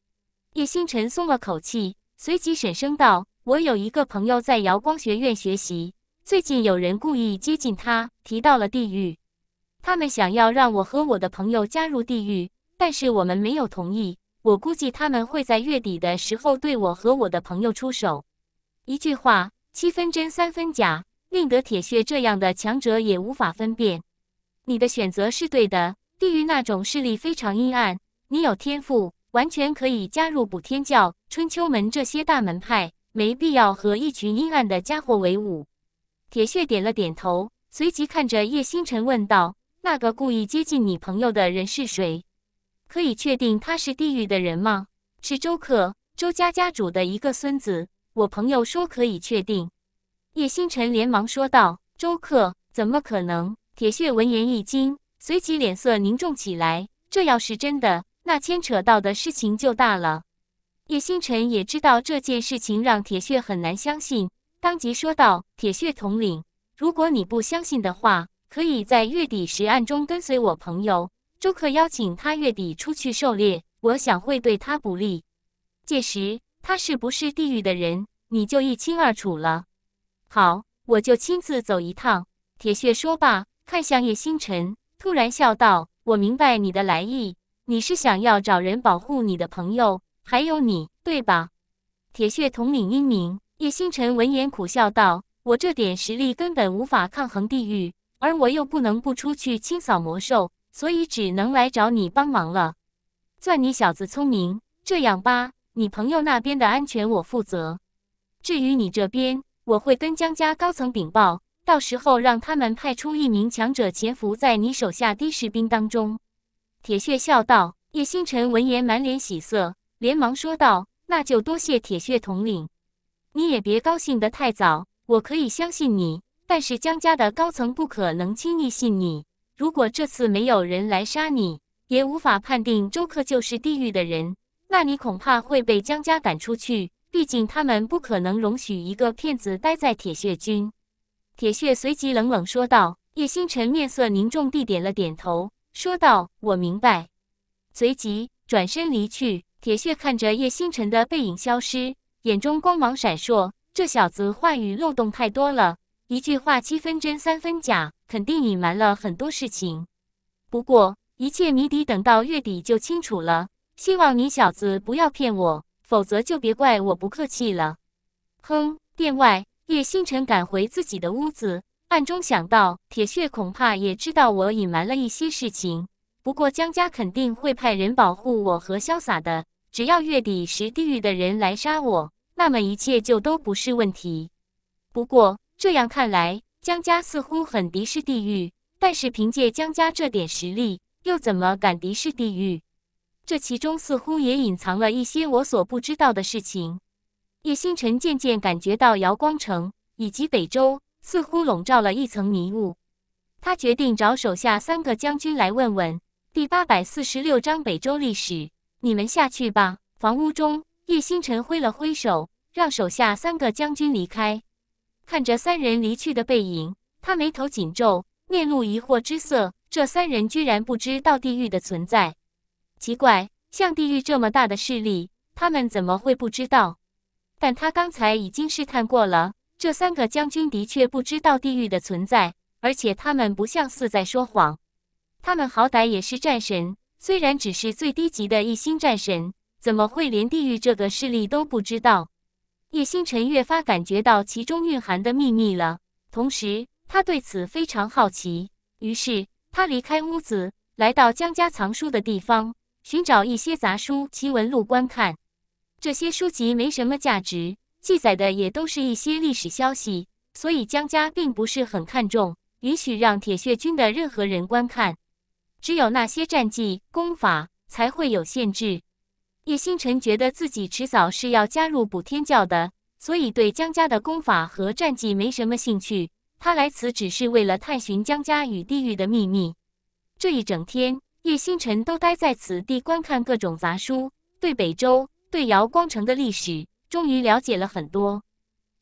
叶星辰松了口气。随即，沈声道：“我有一个朋友在瑶光学院学习，最近有人故意接近他，提到了地狱。他们想要让我和我的朋友加入地狱，但是我们没有同意。我估计他们会在月底的时候对我和我的朋友出手。一句话，七分真，三分假，令得铁血这样的强者也无法分辨。你的选择是对的，地狱那种势力非常阴暗，你有天赋。”完全可以加入补天教、春秋门这些大门派，没必要和一群阴暗的家伙为伍。铁血点了点头，随即看着叶星辰问道：“那个故意接近你朋友的人是谁？可以确定他是地狱的人吗？”“是周克，周家家主的一个孙子。”我朋友说可以确定。叶星辰连忙说道：“周克怎么可能？”铁血闻言一惊，随即脸色凝重起来：“这要是真的……”那牵扯到的事情就大了。叶星辰也知道这件事情让铁血很难相信，当即说道：“铁血统领，如果你不相信的话，可以在月底时暗中跟随我朋友周克，邀请他月底出去狩猎。我想会对他不利。届时他是不是地狱的人，你就一清二楚了。”好，我就亲自走一趟。铁血说罢，看向叶星辰，突然笑道：“我明白你的来意。”你是想要找人保护你的朋友，还有你，对吧？铁血统领英明。叶星辰闻言苦笑道：“我这点实力根本无法抗衡地狱，而我又不能不出去清扫魔兽，所以只能来找你帮忙了。”“算你小子聪明。这样吧，你朋友那边的安全我负责，至于你这边，我会跟江家高层禀报，到时候让他们派出一名强者潜伏在你手下的士兵当中。”铁血笑道：“叶星辰闻言，满脸喜色，连忙说道：‘那就多谢铁血统领。’你也别高兴得太早，我可以相信你，但是江家的高层不可能轻易信你。如果这次没有人来杀你，也无法判定周克就是地狱的人，那你恐怕会被江家赶出去。毕竟他们不可能容许一个骗子待在铁血军。”铁血随即冷冷说道。叶星辰面色凝重地点了点头。说道：“我明白。”随即转身离去。铁血看着叶星辰的背影消失，眼中光芒闪烁。这小子话语漏洞太多了，一句话七分真三分假，肯定隐瞒了很多事情。不过，一切谜底等到月底就清楚了。希望你小子不要骗我，否则就别怪我不客气了。哼！殿外，叶星辰赶回自己的屋子。暗中想到，铁血恐怕也知道我隐瞒了一些事情。不过江家肯定会派人保护我和潇洒的。只要月底时地狱的人来杀我，那么一切就都不是问题。不过这样看来，江家似乎很敌视地狱，但是凭借江家这点实力，又怎么敢敌视地狱？这其中似乎也隐藏了一些我所不知道的事情。叶星辰渐渐感觉到，瑶光城以及北周似乎笼罩了一层迷雾，他决定找手下三个将军来问问。第八百四十六章北周历史，你们下去吧。房屋中，叶星辰挥了挥手，让手下三个将军离开。看着三人离去的背影，他眉头紧皱，面露疑惑之色。这三人居然不知道地狱的存在，奇怪，像地狱这么大的势力，他们怎么会不知道？但他刚才已经试探过了。这三个将军的确不知道地狱的存在，而且他们不像似在说谎。他们好歹也是战神，虽然只是最低级的一星战神，怎么会连地狱这个势力都不知道？叶星辰越发感觉到其中蕴含的秘密了，同时他对此非常好奇。于是他离开屋子，来到江家藏书的地方，寻找一些杂书、奇闻录观看。这些书籍没什么价值。记载的也都是一些历史消息，所以江家并不是很看重，允许让铁血军的任何人观看，只有那些战绩功法才会有限制。叶星辰觉得自己迟早是要加入补天教的，所以对江家的功法和战绩没什么兴趣。他来此只是为了探寻江家与地狱的秘密。这一整天，叶星辰都待在此地观看各种杂书，对北周、对瑶光城的历史。终于了解了很多，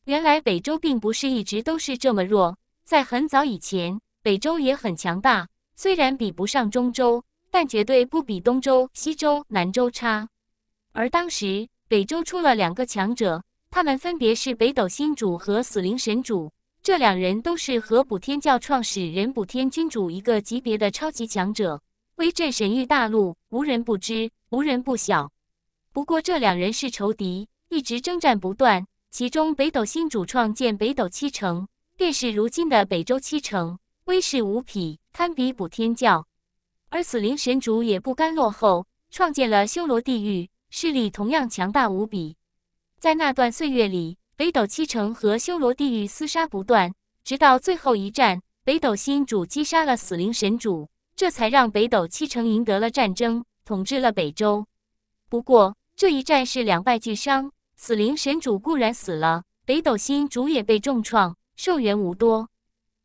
原来北周并不是一直都是这么弱，在很早以前，北周也很强大，虽然比不上中周，但绝对不比东周、西周、南周差。而当时北周出了两个强者，他们分别是北斗星主和死灵神主，这两人都是和补天教创始人补天君主一个级别的超级强者，威震神域大陆，无人不知，无人不晓。不过这两人是仇敌。一直征战不断，其中北斗星主创建北斗七城，便是如今的北周七城，威势无匹，堪比补天教。而死灵神主也不甘落后，创建了修罗地狱，势力同样强大无比。在那段岁月里，北斗七城和修罗地狱厮杀不断，直到最后一战，北斗星主击杀了死灵神主，这才让北斗七城赢得了战争，统治了北周。不过这一战是两败俱伤。死灵神主固然死了，北斗星主也被重创，寿元无多。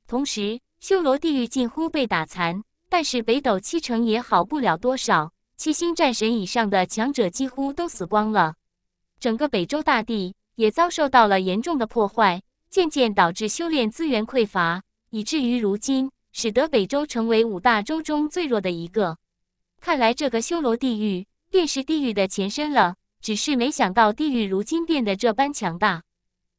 同时，修罗地狱近乎被打残，但是北斗七成也好不了多少。七星战神以上的强者几乎都死光了，整个北周大地也遭受到了严重的破坏，渐渐导致修炼资源匮乏，以至于如今使得北周成为五大洲中最弱的一个。看来，这个修罗地狱便是地狱的前身了。只是没想到地狱如今变得这般强大，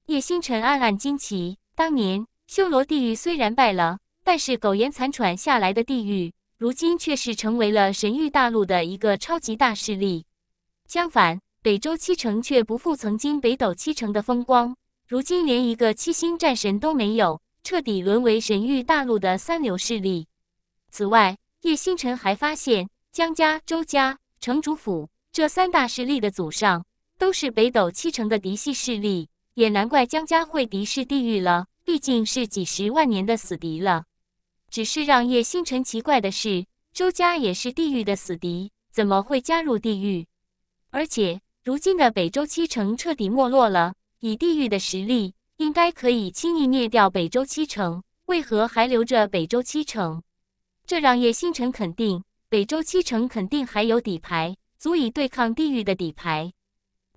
叶星辰暗暗惊奇。当年修罗地狱虽然败了，但是苟延残喘下来的地狱，如今却是成为了神域大陆的一个超级大势力。相反，北周七城却不负曾经北斗七城的风光，如今连一个七星战神都没有，彻底沦为神域大陆的三流势力。此外，叶星辰还发现江家、周家、城主府。这三大势力的祖上都是北斗七城的嫡系势力，也难怪江家会敌视地狱了，毕竟是几十万年的死敌了。只是让叶星辰奇怪的是，周家也是地狱的死敌，怎么会加入地狱？而且如今的北周七城彻底没落了，以地狱的实力，应该可以轻易灭掉北周七城，为何还留着北周七城？这让叶星辰肯定，北周七城肯定还有底牌。足以对抗地狱的底牌。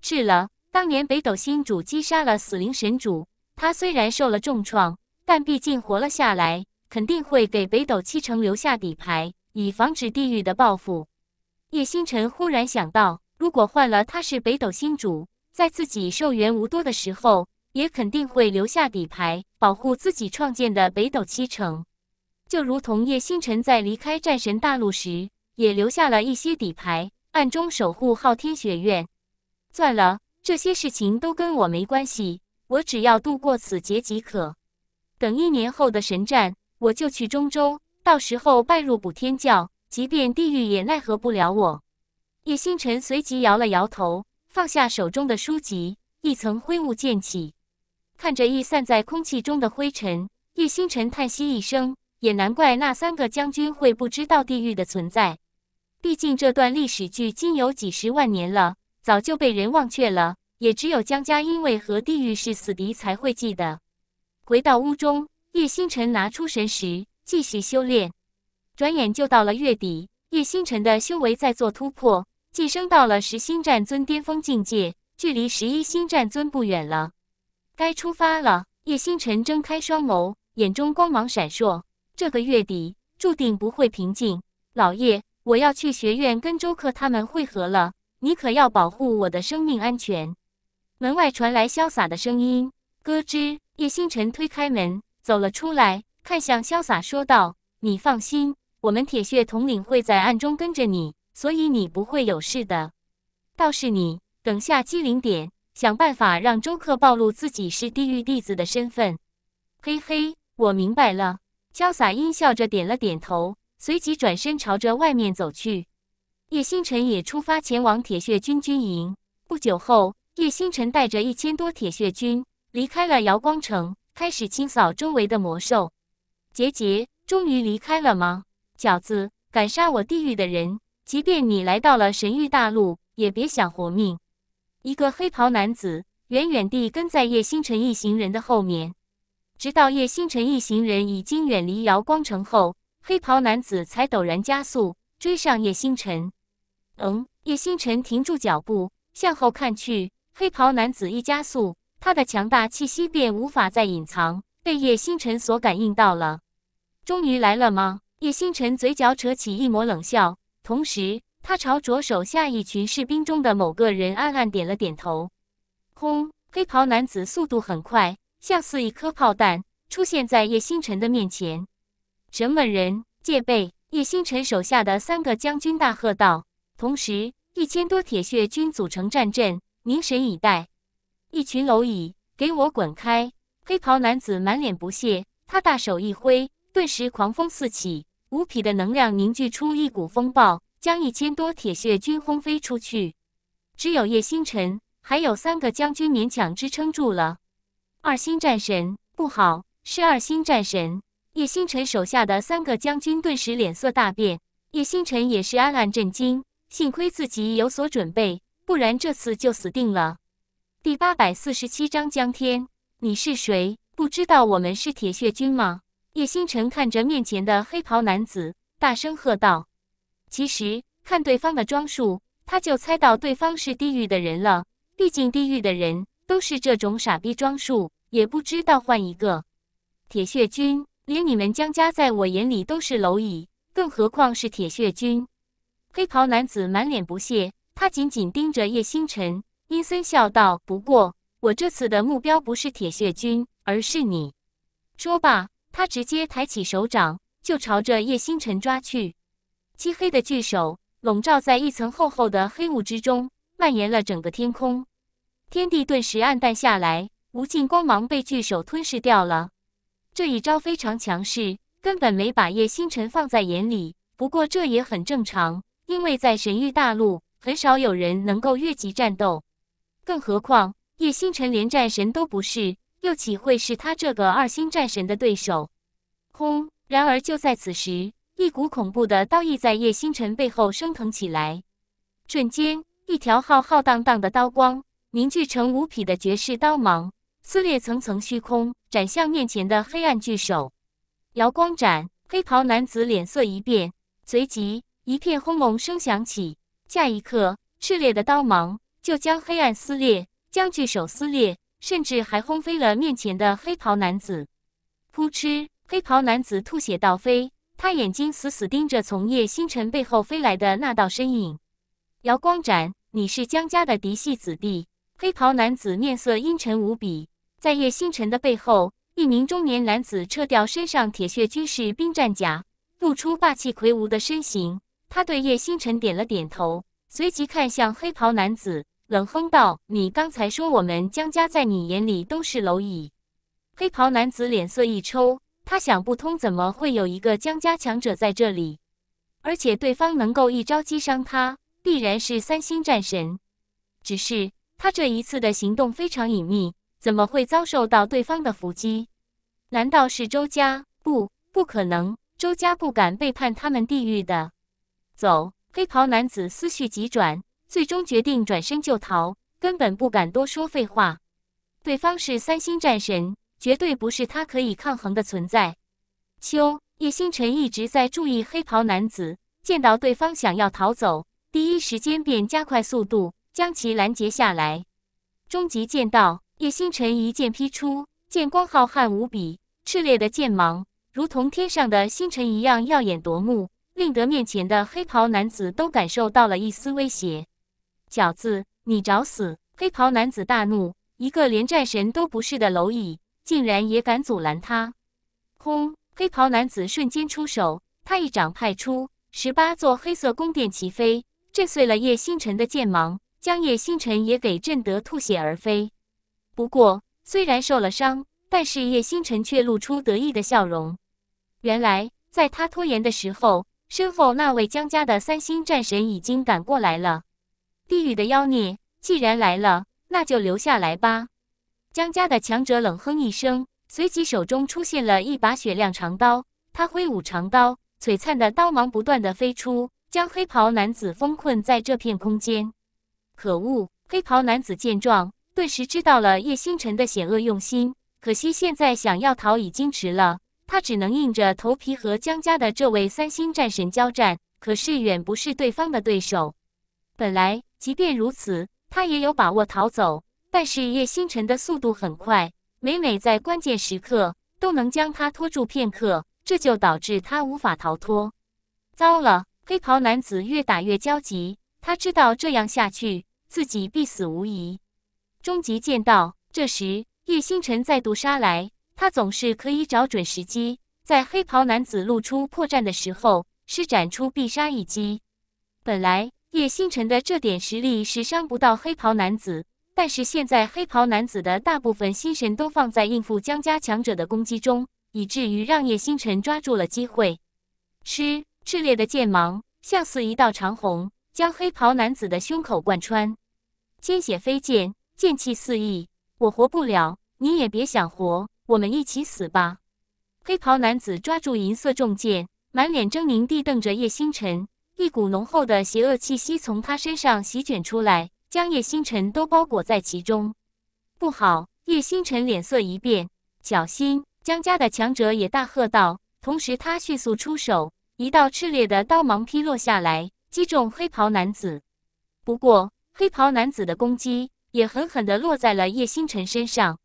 是了，当年北斗星主击杀了死灵神主，他虽然受了重创，但毕竟活了下来，肯定会给北斗七城留下底牌，以防止地狱的报复。叶星辰忽然想到，如果换了他是北斗星主，在自己寿元无多的时候，也肯定会留下底牌，保护自己创建的北斗七城。就如同叶星辰在离开战神大陆时，也留下了一些底牌。暗中守护昊天学院，算了，这些事情都跟我没关系。我只要度过此劫即可。等一年后的神战，我就去中州，到时候拜入补天教，即便地狱也奈何不了我。叶星辰随即摇了摇头，放下手中的书籍，一层灰雾渐起。看着逸散在空气中的灰尘，叶星辰叹息一声，也难怪那三个将军会不知道地狱的存在。毕竟这段历史距今有几十万年了，早就被人忘却了。也只有江家因为和地狱是死敌，才会记得。回到屋中，叶星辰拿出神石，继续修炼。转眼就到了月底，叶星辰的修为在做突破，晋升到了十星战尊巅峰境界，距离十一星战尊不远了。该出发了。叶星辰睁开双眸，眼中光芒闪烁。这个月底注定不会平静。老叶。我要去学院跟周克他们汇合了，你可要保护我的生命安全。门外传来潇洒的声音。咯吱，叶星辰推开门走了出来，看向潇洒说道：“你放心，我们铁血统领会在暗中跟着你，所以你不会有事的。倒是你，等下机灵点，想办法让周克暴露自己是地狱弟子的身份。”嘿嘿，我明白了。潇洒阴笑着点了点头。随即转身朝着外面走去，叶星辰也出发前往铁血军军营。不久后，叶星辰带着一千多铁血军离开了瑶光城，开始清扫周围的魔兽。杰杰，终于离开了吗？饺子，敢杀我地狱的人，即便你来到了神域大陆，也别想活命。一个黑袍男子远远地跟在叶星辰一行人的后面，直到叶星辰一行人已经远离瑶光城后。黑袍男子才陡然加速追上叶星辰。嗯，叶星辰停住脚步，向后看去。黑袍男子一加速，他的强大气息便无法再隐藏，被叶星辰所感应到了。终于来了吗？叶星辰嘴角扯起一抹冷笑，同时他朝着手下一群士兵中的某个人暗暗点了点头。轰！黑袍男子速度很快，像似一颗炮弹，出现在叶星辰的面前。什么人戒备？叶星辰手下的三个将军大喝道，同时一千多铁血军组成战阵，凝神以待。一群蝼蚁，给我滚开！黑袍男子满脸不屑，他大手一挥，顿时狂风四起，无匹的能量凝聚出一股风暴，将一千多铁血军轰飞出去。只有叶星辰还有三个将军勉强支撑住了。二星战神不好，是二星战神。叶星辰手下的三个将军顿时脸色大变，叶星辰也是暗暗震惊，幸亏自己有所准备，不然这次就死定了。第八百四十七章：江天，你是谁？不知道我们是铁血军吗？叶星辰看着面前的黑袍男子，大声喝道：“其实看对方的装束，他就猜到对方是地狱的人了。毕竟地狱的人都是这种傻逼装束，也不知道换一个铁血军。”连你们江家在我眼里都是蝼蚁，更何况是铁血军？黑袍男子满脸不屑，他紧紧盯着叶星辰，阴森笑道：“不过，我这次的目标不是铁血军，而是你。”说罢，他直接抬起手掌，就朝着叶星辰抓去。漆黑的巨手笼罩在一层厚厚的黑雾之中，蔓延了整个天空，天地顿时暗淡下来，无尽光芒被巨手吞噬掉了。这一招非常强势，根本没把叶星辰放在眼里。不过这也很正常，因为在神域大陆，很少有人能够越级战斗。更何况叶星辰连战神都不是，又岂会是他这个二星战神的对手？轰！然而就在此时，一股恐怖的刀意在叶星辰背后升腾起来，瞬间，一条浩浩荡荡的刀光凝聚成无匹的绝世刀芒。撕裂层层虚空，斩向面前的黑暗巨手。瑶光斩，黑袍男子脸色一变，随即一片轰隆声响起。下一刻，炽烈的刀芒就将黑暗撕裂，将巨手撕裂，甚至还轰飞了面前的黑袍男子。扑哧，黑袍男子吐血倒飞，他眼睛死死盯着从叶星辰背后飞来的那道身影。瑶光斩，你是江家的嫡系子弟？黑袍男子面色阴沉无比。在叶星辰的背后，一名中年男子撤掉身上铁血军事兵战甲，露出霸气魁梧的身形。他对叶星辰点了点头，随即看向黑袍男子，冷哼道：“你刚才说我们江家在你眼里都是蝼蚁？”黑袍男子脸色一抽，他想不通怎么会有一个江家强者在这里，而且对方能够一招击伤他，必然是三星战神。只是他这一次的行动非常隐秘。怎么会遭受到对方的伏击？难道是周家？不，不可能，周家不敢背叛他们。地狱的，走！黑袍男子思绪急转，最终决定转身就逃，根本不敢多说废话。对方是三星战神，绝对不是他可以抗衡的存在。秋叶星辰一直在注意黑袍男子，见到对方想要逃走，第一时间便加快速度将其拦截下来。终极剑道。叶星辰一剑劈出，剑光浩瀚无比，炽烈的剑芒如同天上的星辰一样耀眼夺目，令得面前的黑袍男子都感受到了一丝威胁。小子，你找死！黑袍男子大怒，一个连战神都不是的蝼蚁，竟然也敢阻拦他！轰！黑袍男子瞬间出手，他一掌拍出，十八座黑色宫殿齐飞，震碎了叶星辰的剑芒，将叶星辰也给震得吐血而飞。不过，虽然受了伤，但是叶星辰却露出得意的笑容。原来，在他拖延的时候，身后那位江家的三星战神已经赶过来了。地狱的妖孽既然来了，那就留下来吧。江家的强者冷哼一声，随即手中出现了一把雪亮长刀。他挥舞长刀，璀璨的刀芒不断的飞出，将黑袍男子封困在这片空间。可恶！黑袍男子见状。顿时知道了叶星辰的险恶用心，可惜现在想要逃已经迟了，他只能硬着头皮和江家的这位三星战神交战，可是远不是对方的对手。本来即便如此，他也有把握逃走，但是叶星辰的速度很快，每每在关键时刻都能将他拖住片刻，这就导致他无法逃脱。糟了，黑袍男子越打越焦急，他知道这样下去自己必死无疑。终极剑道。这时，叶星辰再度杀来。他总是可以找准时机，在黑袍男子露出破绽的时候，施展出必杀一击。本来，叶星辰的这点实力是伤不到黑袍男子，但是现在，黑袍男子的大部分心神都放在应付江家强者的攻击中，以至于让叶星辰抓住了机会。吃，炽烈的剑芒，像似一道长虹，将黑袍男子的胸口贯穿，鲜血飞溅。剑气四溢，我活不了，你也别想活，我们一起死吧！黑袍男子抓住银色重剑，满脸狰狞地瞪着叶星辰，一股浓厚的邪恶气息从他身上席卷出来，将叶星辰都包裹在其中。不好！叶星辰脸色一变，小心！江家的强者也大喝道，同时他迅速出手，一道炽烈的刀芒劈落下来，击中黑袍男子。不过，黑袍男子的攻击。也狠狠地落在了叶星辰身上，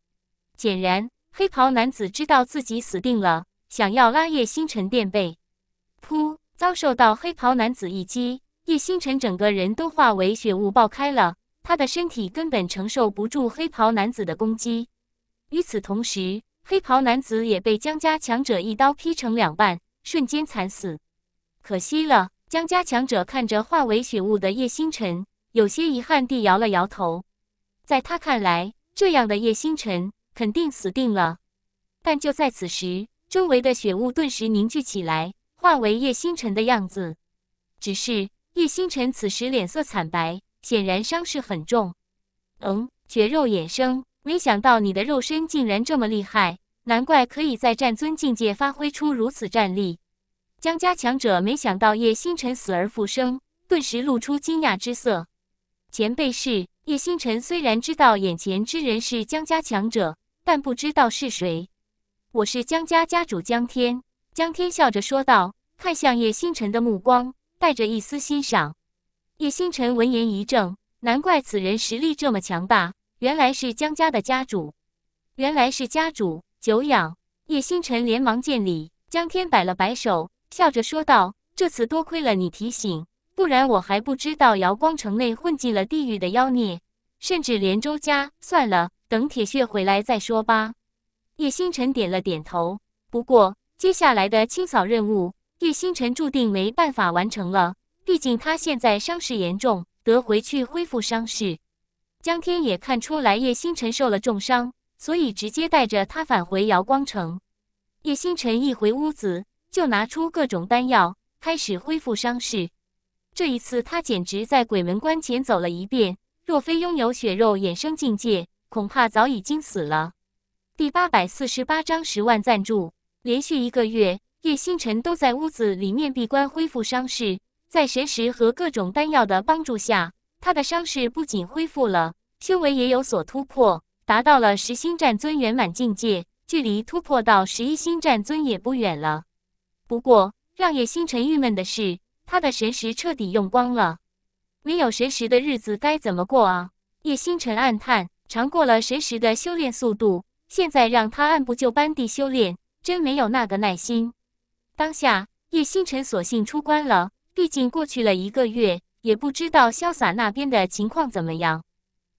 显然黑袍男子知道自己死定了，想要拉叶星辰垫背。噗！遭受到黑袍男子一击，叶星辰整个人都化为血雾爆开了，他的身体根本承受不住黑袍男子的攻击。与此同时，黑袍男子也被江家强者一刀劈成两半，瞬间惨死。可惜了，江家强者看着化为血雾的叶星辰，有些遗憾地摇了摇头。在他看来，这样的叶星辰肯定死定了。但就在此时，周围的血雾顿时凝聚起来，化为叶星辰的样子。只是叶星辰此时脸色惨白，显然伤势很重。嗯，绝肉衍生，没想到你的肉身竟然这么厉害，难怪可以在战尊境界发挥出如此战力。江家强者没想到叶星辰死而复生，顿时露出惊讶之色。前辈是？叶星辰虽然知道眼前之人是江家强者，但不知道是谁。我是江家家主江天。江天笑着说道，看向叶星辰的目光带着一丝欣赏。叶星辰闻言一怔，难怪此人实力这么强大，原来是江家的家主。原来是家主，久仰。叶星辰连忙见礼。江天摆了摆手，笑着说道：“这次多亏了你提醒。”不然我还不知道，瑶光城内混进了地狱的妖孽，甚至连周家。算了，等铁血回来再说吧。叶星辰点了点头。不过接下来的清扫任务，叶星辰注定没办法完成了，毕竟他现在伤势严重，得回去恢复伤势。江天也看出来叶星辰受了重伤，所以直接带着他返回瑶光城。叶星辰一回屋子，就拿出各种丹药，开始恢复伤势。这一次，他简直在鬼门关前走了一遍。若非拥有血肉衍生境界，恐怕早已经死了。第八百四十八章十万赞助，连续一个月，叶星辰都在屋子里面闭关恢复伤势。在神石和各种丹药的帮助下，他的伤势不仅恢复了，修为也有所突破，达到了十星战尊圆满境界，距离突破到十一星战尊也不远了。不过，让叶星辰郁闷的是。他的神识彻底用光了，没有神识的日子该怎么过啊？叶星辰暗叹，尝过了神识的修炼速度，现在让他按部就班地修炼，真没有那个耐心。当下，叶星辰索性出关了，毕竟过去了一个月，也不知道潇洒那边的情况怎么样。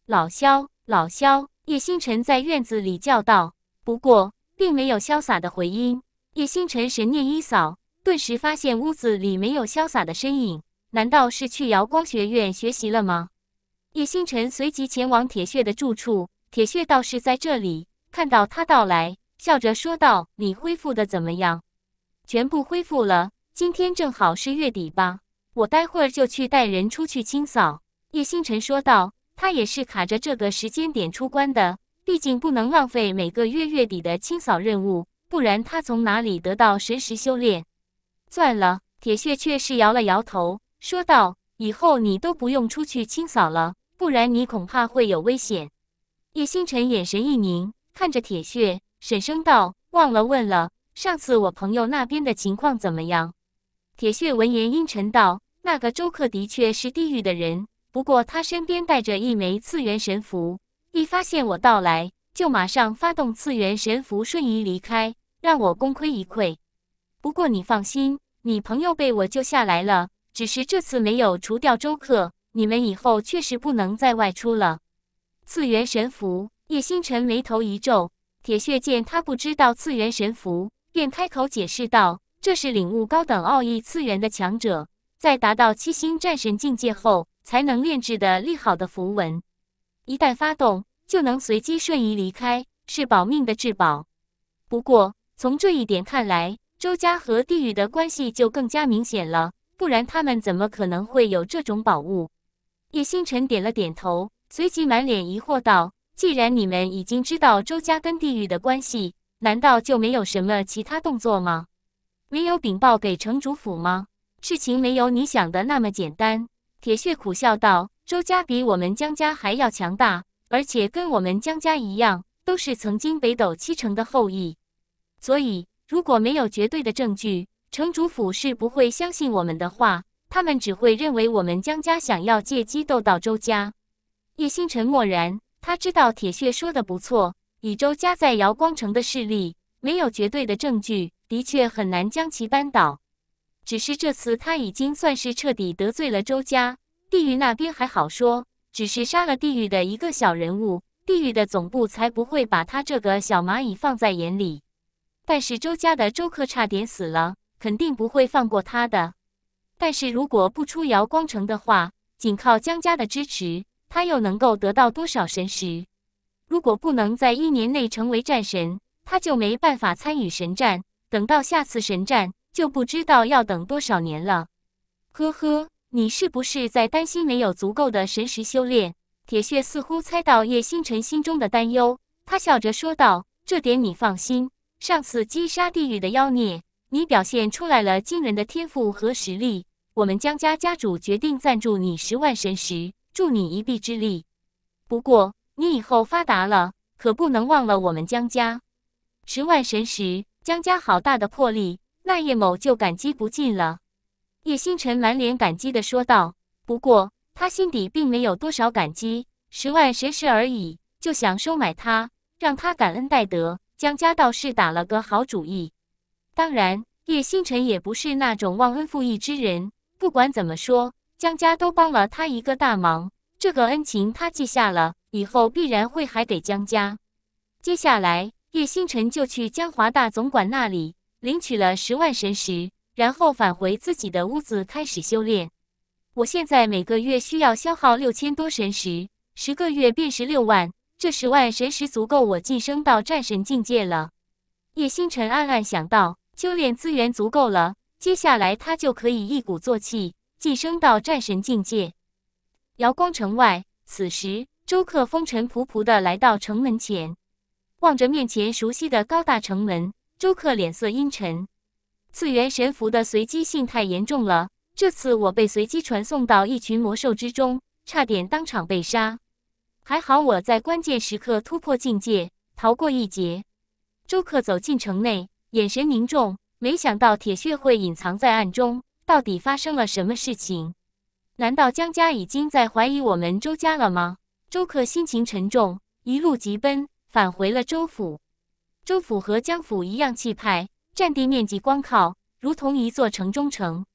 老肖，老肖！叶星辰在院子里叫道。不过，并没有潇洒的回音。叶星辰神念一扫。顿时发现屋子里没有潇洒的身影，难道是去瑶光学院学习了吗？叶星辰随即前往铁血的住处，铁血倒是在这里，看到他到来，笑着说道：“你恢复的怎么样？全部恢复了。今天正好是月底吧，我待会儿就去带人出去清扫。”叶星辰说道。他也是卡着这个时间点出关的，毕竟不能浪费每个月月底的清扫任务，不然他从哪里得到神识修炼？算了，铁血却是摇了摇头，说道：“以后你都不用出去清扫了，不然你恐怕会有危险。”叶星辰眼神一凝，看着铁血，沈声道：“忘了问了，上次我朋友那边的情况怎么样？”铁血闻言阴沉道：“那个周克的确是地狱的人，不过他身边带着一枚次元神符，一发现我到来，就马上发动次元神符瞬移离开，让我功亏一篑。”不过你放心，你朋友被我救下来了，只是这次没有除掉周克，你们以后确实不能再外出了。次元神符，叶星辰眉头一皱，铁血见他不知道次元神符，便开口解释道：“这是领悟高等奥义次元的强者，在达到七星战神境界后才能炼制的利好的符文，一旦发动就能随机瞬移离开，是保命的至宝。不过从这一点看来。”周家和地狱的关系就更加明显了，不然他们怎么可能会有这种宝物？叶星辰点了点头，随即满脸疑惑道：“既然你们已经知道周家跟地狱的关系，难道就没有什么其他动作吗？没有禀报给城主府吗？事情没有你想的那么简单。”铁血苦笑道：“周家比我们江家还要强大，而且跟我们江家一样，都是曾经北斗七城的后裔，所以。”如果没有绝对的证据，城主府是不会相信我们的话。他们只会认为我们江家想要借机斗到周家。叶星辰默然，他知道铁血说的不错。以周家在瑶光城的势力，没有绝对的证据，的确很难将其扳倒。只是这次他已经算是彻底得罪了周家。地狱那边还好说，只是杀了地狱的一个小人物，地狱的总部才不会把他这个小蚂蚁放在眼里。但是周家的周克差点死了，肯定不会放过他的。但是如果不出瑶光城的话，仅靠江家的支持，他又能够得到多少神石？如果不能在一年内成为战神，他就没办法参与神战。等到下次神战，就不知道要等多少年了。呵呵，你是不是在担心没有足够的神石修炼？铁血似乎猜到叶星辰心中的担忧，他笑着说道：“这点你放心。”上次击杀地狱的妖孽，你表现出来了惊人的天赋和实力。我们江家家主决定赞助你十万神石，助你一臂之力。不过，你以后发达了，可不能忘了我们江家。十万神石，江家好大的魄力，那叶某就感激不尽了。叶星辰满脸感激的说道。不过，他心底并没有多少感激，十万神石而已，就想收买他，让他感恩戴德。江家倒是打了个好主意，当然，叶星辰也不是那种忘恩负义之人。不管怎么说，江家都帮了他一个大忙，这个恩情他记下了，以后必然会还给江家。接下来，叶星辰就去江华大总管那里领取了十万神石，然后返回自己的屋子开始修炼。我现在每个月需要消耗六千多神石，十个月便是六万。这十万神石足够我晋升到战神境界了，叶星辰暗暗想到。修炼资源足够了，接下来他就可以一鼓作气晋升到战神境界。瑶光城外，此时周克风尘仆仆的来到城门前，望着面前熟悉的高大城门，周克脸色阴沉。次元神符的随机性太严重了，这次我被随机传送到一群魔兽之中，差点当场被杀。还好我在关键时刻突破境界，逃过一劫。周克走进城内，眼神凝重。没想到铁血会隐藏在暗中，到底发生了什么事情？难道江家已经在怀疑我们周家了吗？周克心情沉重，一路疾奔，返回了周府。周府和江府一样气派，占地面积光靠如同一座城中城。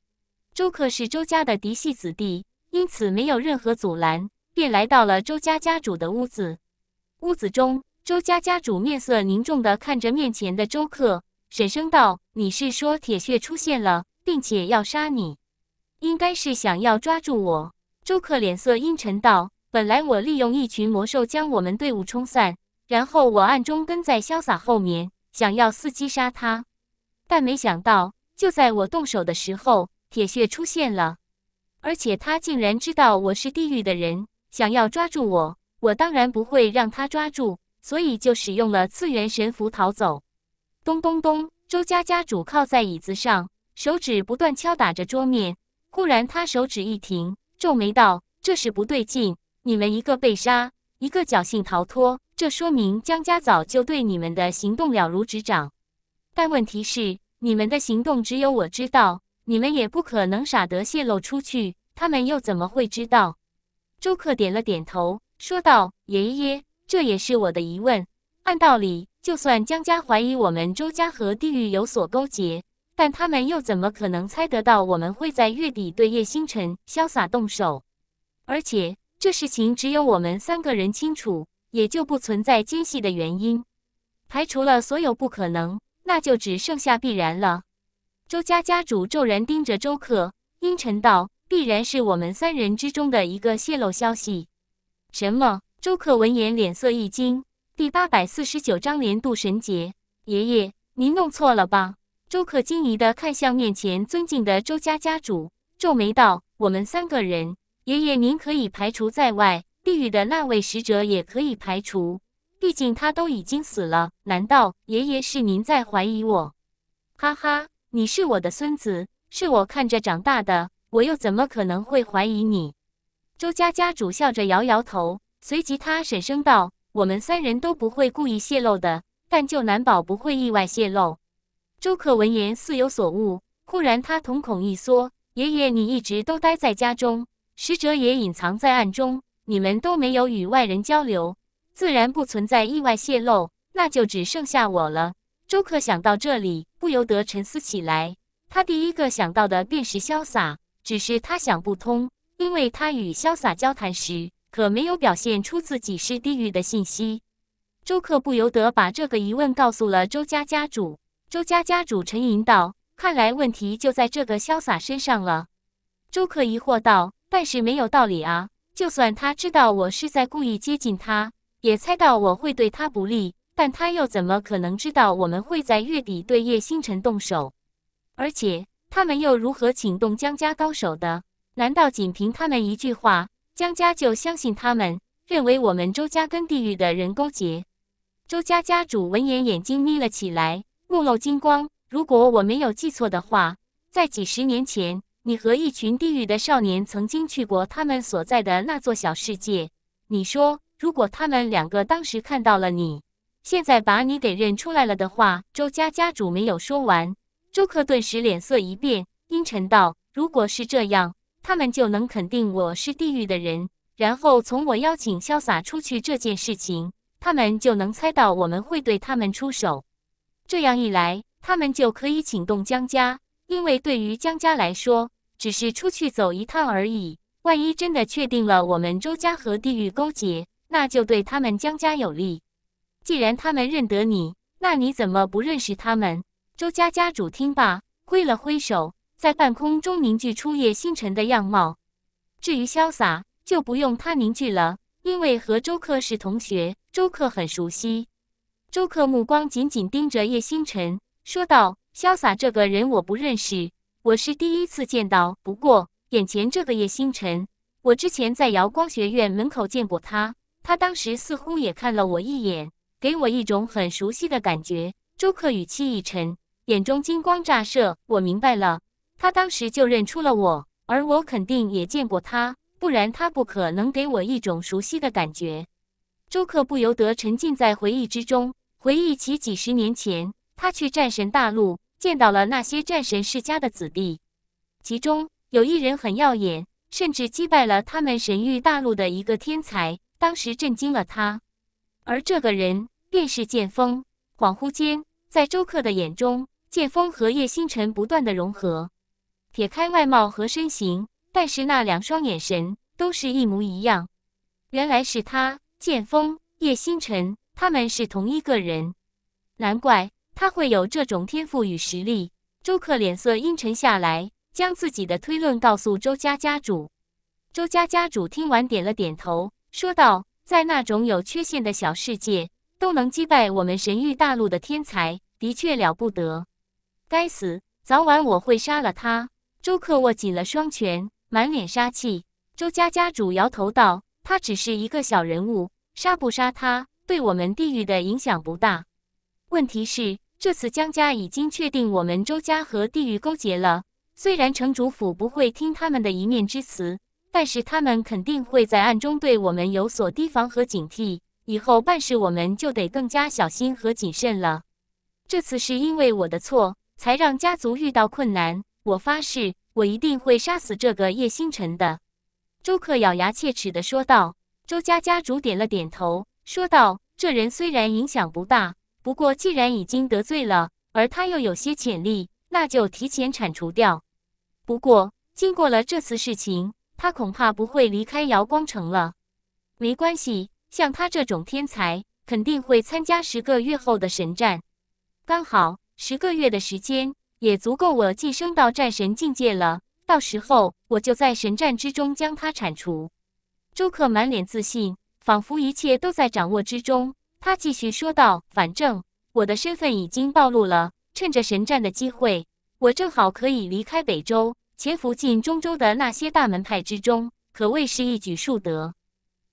周克是周家的嫡系子弟，因此没有任何阻拦。便来到了周家家主的屋子。屋子中，周家家主面色凝重的看着面前的周克，沈声道：“你是说铁血出现了，并且要杀你？应该是想要抓住我。”周克脸色阴沉道：“本来我利用一群魔兽将我们队伍冲散，然后我暗中跟在潇洒后面，想要伺机杀他。但没想到，就在我动手的时候，铁血出现了，而且他竟然知道我是地狱的人。”想要抓住我，我当然不会让他抓住，所以就使用了次元神符逃走。咚咚咚，周家家主靠在椅子上，手指不断敲打着桌面。忽然，他手指一停，皱眉道：“这是不对劲，你们一个被杀，一个侥幸逃脱，这说明江家早就对你们的行动了如指掌。但问题是，你们的行动只有我知道，你们也不可能傻得泄露出去，他们又怎么会知道？”周克点了点头，说道：“爷爷，这也是我的疑问。按道理，就算江家怀疑我们周家和地狱有所勾结，但他们又怎么可能猜得到我们会在月底对叶星辰潇洒动手？而且，这事情只有我们三个人清楚，也就不存在奸细的原因。排除了所有不可能，那就只剩下必然了。”周家家主骤然盯着周克，阴沉道。必然是我们三人之中的一个泄露消息。什么？周克闻言脸色一惊。第八百四十九章年度神劫。爷爷，您弄错了吧？周克惊疑的看向面前尊敬的周家家主，皱眉道：“我们三个人，爷爷您可以排除在外，地狱的那位使者也可以排除，毕竟他都已经死了。难道爷爷是您在怀疑我？”哈哈，你是我的孙子，是我看着长大的。我又怎么可能会怀疑你？周家家主笑着摇摇头，随即他婶声道：“我们三人都不会故意泄露的，但就难保不会意外泄露。”周克闻言似有所悟，忽然他瞳孔一缩：“爷爷，你一直都待在家中，使者也隐藏在暗中，你们都没有与外人交流，自然不存在意外泄露。那就只剩下我了。”周克想到这里，不由得沉思起来。他第一个想到的便是潇洒。只是他想不通，因为他与潇洒交谈时，可没有表现出自己是地狱的信息。周克不由得把这个疑问告诉了周家家主。周家家主沉吟道：“看来问题就在这个潇洒身上了。”周克疑惑道：“但是没有道理啊！就算他知道我是在故意接近他，也猜到我会对他不利，但他又怎么可能知道我们会在月底对叶星辰动手？而且……”他们又如何请动江家高手的？难道仅凭他们一句话，江家就相信他们，认为我们周家跟地狱的人勾结？周家家主闻言，眼睛眯了起来，目露金光。如果我没有记错的话，在几十年前，你和一群地狱的少年曾经去过他们所在的那座小世界。你说，如果他们两个当时看到了你，现在把你给认出来了的话，周家家主没有说完。周克顿时脸色一变，阴沉道：“如果是这样，他们就能肯定我是地狱的人。然后从我邀请潇洒出去这件事情，他们就能猜到我们会对他们出手。这样一来，他们就可以请动江家，因为对于江家来说，只是出去走一趟而已。万一真的确定了我们周家和地狱勾结，那就对他们江家有利。既然他们认得你，那你怎么不认识他们？”周家家主听罢，挥了挥手，在半空中凝聚出叶星辰的样貌。至于潇洒，就不用他凝聚了，因为和周克是同学，周克很熟悉。周克目光紧紧盯着叶星辰，说道：“潇洒这个人我不认识，我是第一次见到。不过，眼前这个叶星辰，我之前在瑶光学院门口见过他，他当时似乎也看了我一眼，给我一种很熟悉的感觉。”周克语气一沉。眼中金光乍射，我明白了，他当时就认出了我，而我肯定也见过他，不然他不可能给我一种熟悉的感觉。周克不由得沉浸在回忆之中，回忆起几十年前，他去战神大陆见到了那些战神世家的子弟，其中有一人很耀眼，甚至击败了他们神域大陆的一个天才，当时震惊了他。而这个人便是剑锋。恍惚间，在周克的眼中。剑锋和叶星辰不断的融合，撇开外貌和身形，但是那两双眼神都是一模一样。原来是他，剑锋、叶星辰，他们是同一个人。难怪他会有这种天赋与实力。周克脸色阴沉下来，将自己的推论告诉周家家主。周家家主听完点了点头，说道：“在那种有缺陷的小世界都能击败我们神域大陆的天才，的确了不得。”该死！早晚我会杀了他。周克握紧了双拳，满脸杀气。周家家主摇头道：“他只是一个小人物，杀不杀他，对我们地狱的影响不大。问题是，这次江家已经确定我们周家和地狱勾结了。虽然城主府不会听他们的一面之词，但是他们肯定会在暗中对我们有所提防和警惕。以后办事，我们就得更加小心和谨慎了。这次是因为我的错。”才让家族遇到困难，我发誓，我一定会杀死这个叶星辰的。”周克咬牙切齿的说道。周家家主点了点头，说道：“这人虽然影响不大，不过既然已经得罪了，而他又有些潜力，那就提前铲除掉。不过经过了这次事情，他恐怕不会离开瑶光城了。没关系，像他这种天才，肯定会参加十个月后的神战，刚好。”十个月的时间也足够我晋升到战神境界了。到时候我就在神战之中将他铲除。周克满脸自信，仿佛一切都在掌握之中。他继续说道：“反正我的身份已经暴露了，趁着神战的机会，我正好可以离开北周，潜伏进中州的那些大门派之中，可谓是一举数得。”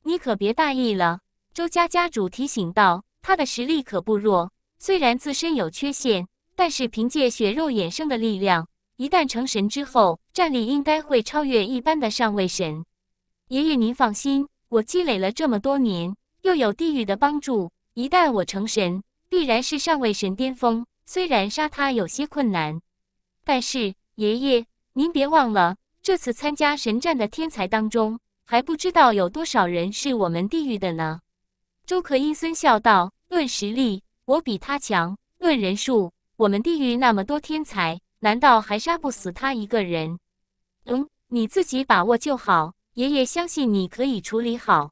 你可别大意了，周家家主提醒道：“他的实力可不弱，虽然自身有缺陷。”但是凭借血肉衍生的力量，一旦成神之后，战力应该会超越一般的上位神。爷爷您放心，我积累了这么多年，又有地狱的帮助，一旦我成神，必然是上位神巅峰。虽然杀他有些困难，但是爷爷您别忘了，这次参加神战的天才当中，还不知道有多少人是我们地狱的呢。周克英孙笑道：“论实力，我比他强；论人数。”我们地狱那么多天才，难道还杀不死他一个人？嗯，你自己把握就好。爷爷相信你可以处理好。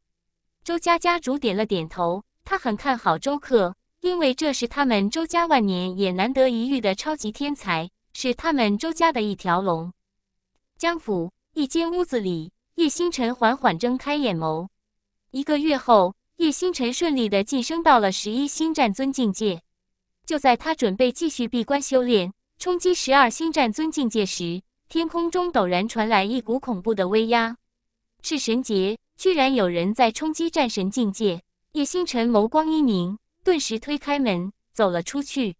周家家主点了点头，他很看好周克，因为这是他们周家万年也难得一遇的超级天才，是他们周家的一条龙。江府一间屋子里，叶星辰缓缓睁开眼眸。一个月后，叶星辰顺利的晋升到了十一星战尊境界。就在他准备继续闭关修炼，冲击十二星战尊境界时，天空中陡然传来一股恐怖的威压。是神劫，居然有人在冲击战神境界！叶星辰眸光一凝，顿时推开门走了出去。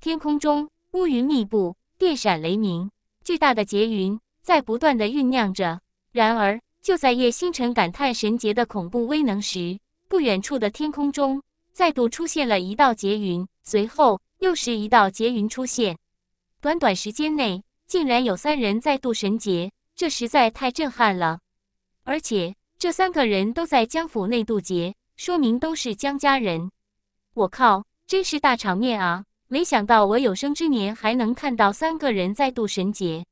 天空中乌云密布，电闪雷鸣，巨大的劫云在不断的酝酿着。然而，就在叶星辰感叹神劫的恐怖威能时，不远处的天空中再度出现了一道劫云。随后又是一道劫云出现，短短时间内竟然有三人再度神劫，这实在太震撼了！而且这三个人都在江府内渡劫，说明都是江家人。我靠，真是大场面啊！没想到我有生之年还能看到三个人再度神劫。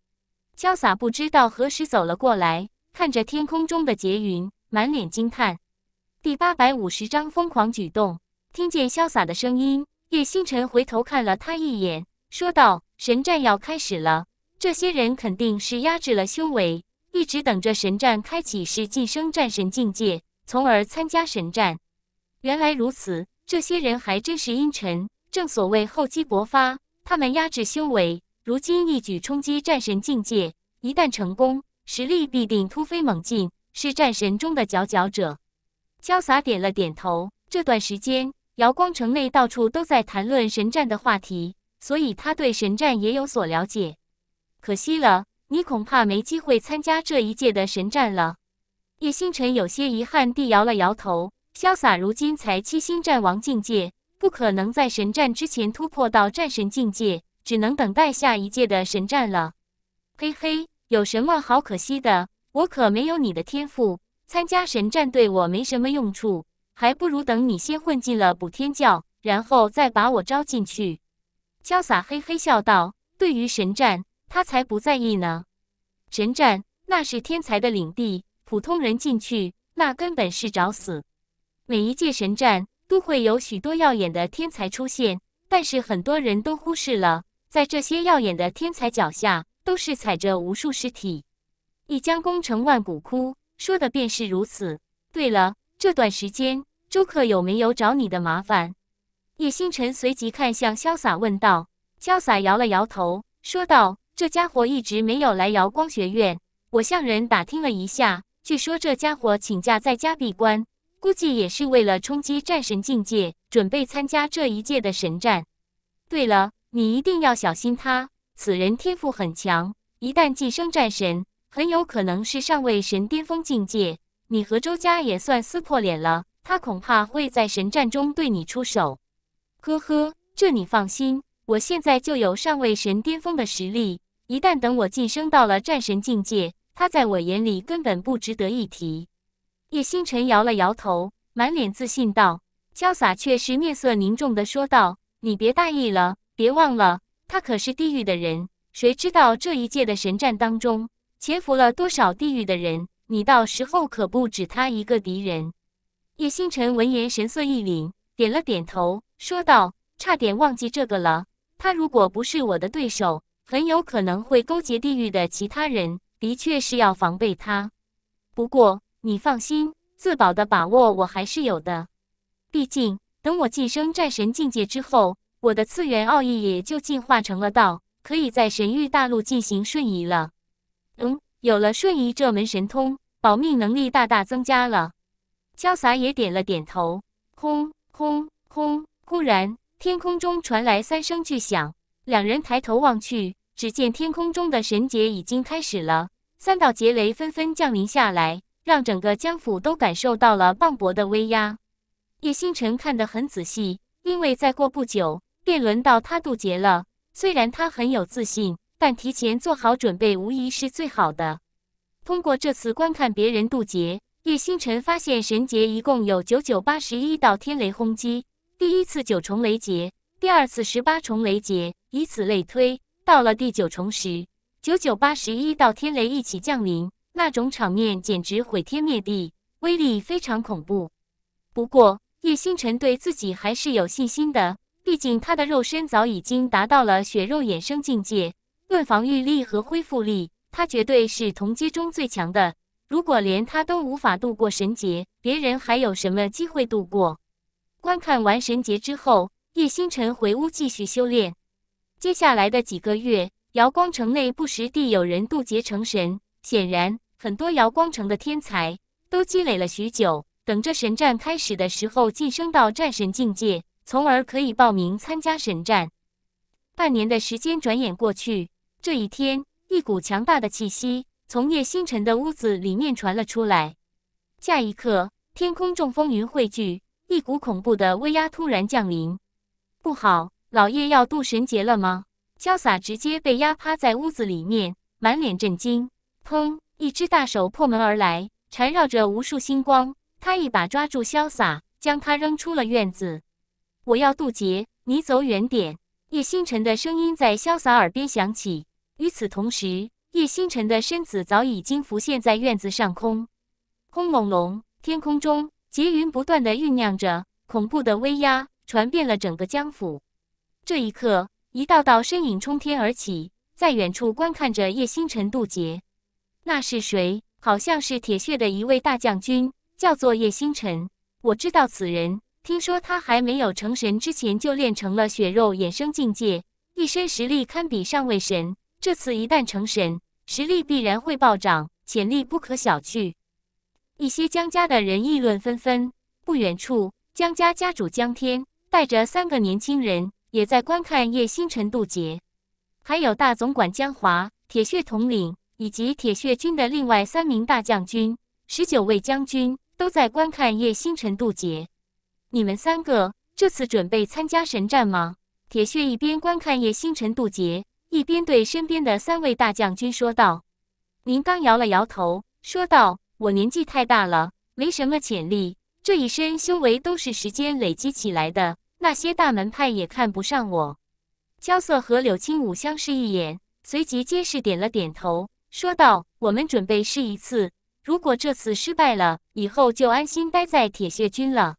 潇洒不知道何时走了过来，看着天空中的劫云，满脸惊叹。第八百五十章疯狂举动，听见潇洒的声音。叶星辰回头看了他一眼，说道：“神战要开始了，这些人肯定是压制了修为，一直等着神战开启时晋升战神境界，从而参加神战。原来如此，这些人还真是阴沉。正所谓厚积薄发，他们压制修为，如今一举冲击战神境界，一旦成功，实力必定突飞猛进，是战神中的佼佼者。”潇洒点了点头，这段时间。瑶光城内到处都在谈论神战的话题，所以他对神战也有所了解。可惜了，你恐怕没机会参加这一届的神战了。叶星辰有些遗憾地摇了摇头。潇洒如今才七星战王境界，不可能在神战之前突破到战神境界，只能等待下一届的神战了。嘿嘿，有什么好可惜的？我可没有你的天赋，参加神战对我没什么用处。还不如等你先混进了补天教，然后再把我招进去。潇洒嘿嘿笑道：“对于神战，他才不在意呢。神战那是天才的领地，普通人进去那根本是找死。每一届神战都会有许多耀眼的天才出现，但是很多人都忽视了，在这些耀眼的天才脚下，都是踩着无数尸体。一将功成万骨枯，说的便是如此。对了，这段时间。”朱克有没有找你的麻烦？叶星辰随即看向潇洒，问道。潇洒摇了摇头，说道：“这家伙一直没有来瑶光学院，我向人打听了一下，据说这家伙请假在家闭关，估计也是为了冲击战神境界，准备参加这一届的神战。对了，你一定要小心他，此人天赋很强，一旦晋升战神，很有可能是上位神巅峰境界。你和周家也算撕破脸了。”他恐怕会在神战中对你出手。呵呵，这你放心，我现在就有上位神巅峰的实力。一旦等我晋升到了战神境界，他在我眼里根本不值得一提。叶星辰摇了摇头，满脸自信道：“潇洒却是面色凝重的说道，你别大意了，别忘了，他可是地狱的人。谁知道这一届的神战当中潜伏了多少地狱的人？你到时候可不止他一个敌人。”叶星辰闻言，神色一凛，点了点头，说道：“差点忘记这个了。他如果不是我的对手，很有可能会勾结地狱的其他人。的确是要防备他。不过你放心，自保的把握我还是有的。毕竟等我晋升战神境界之后，我的次元奥义也就进化成了道，可以在神域大陆进行瞬移了。嗯，有了瞬移这门神通，保命能力大大增加了。”潇洒也点了点头。轰轰轰！忽然，天空中传来三声巨响。两人抬头望去，只见天空中的神劫已经开始了，三道劫雷纷纷降临下来，让整个江府都感受到了磅礴的威压。叶星辰看得很仔细，因为再过不久便轮到他渡劫了。虽然他很有自信，但提前做好准备无疑是最好的。通过这次观看别人渡劫。叶星辰发现，神劫一共有九九八十一道天雷轰击，第一次九重雷劫，第二次十八重雷劫，以此类推，到了第九重时，九九八十一道天雷一起降临，那种场面简直毁天灭地，威力非常恐怖。不过，叶星辰对自己还是有信心的，毕竟他的肉身早已经达到了血肉衍生境界，论防御力和恢复力，他绝对是同阶中最强的。如果连他都无法度过神劫，别人还有什么机会度过？观看完神劫之后，叶星辰回屋继续修炼。接下来的几个月，瑶光城内不时地有人渡劫成神。显然，很多瑶光城的天才都积累了许久，等着神战开始的时候晋升到战神境界，从而可以报名参加神战。半年的时间转眼过去，这一天，一股强大的气息。从叶星辰的屋子里面传了出来。下一刻，天空中风云汇聚，一股恐怖的威压突然降临。不好，老叶要渡神劫了吗？潇洒直接被压趴在屋子里面，满脸震惊。砰！一只大手破门而来，缠绕着无数星光，他一把抓住潇洒，将他扔出了院子。我要渡劫，你走远点。叶星辰的声音在潇洒耳边响起。与此同时。叶星辰的身子早已经浮现在院子上空，轰隆隆，天空中劫云不断的酝酿着，恐怖的威压传遍了整个江府。这一刻，一道道身影冲天而起，在远处观看着叶星辰渡劫。那是谁？好像是铁血的一位大将军，叫做叶星辰。我知道此人，听说他还没有成神之前就练成了血肉衍生境界，一身实力堪比上位神。这次一旦成神，实力必然会暴涨，潜力不可小觑。一些江家的人议论纷纷。不远处，江家家主江天带着三个年轻人也在观看叶星辰渡劫，还有大总管江华、铁血统领以及铁血军的另外三名大将军，十九位将军都在观看叶星辰渡劫。你们三个这次准备参加神战吗？铁血一边观看叶星辰渡劫。一边对身边的三位大将军说道：“您刚摇了摇头，说道：‘我年纪太大了，没什么潜力。这一身修为都是时间累积起来的，那些大门派也看不上我。’”萧瑟和柳青武相视一眼，随即皆是点了点头，说道：“我们准备试一次，如果这次失败了，以后就安心待在铁血军了。”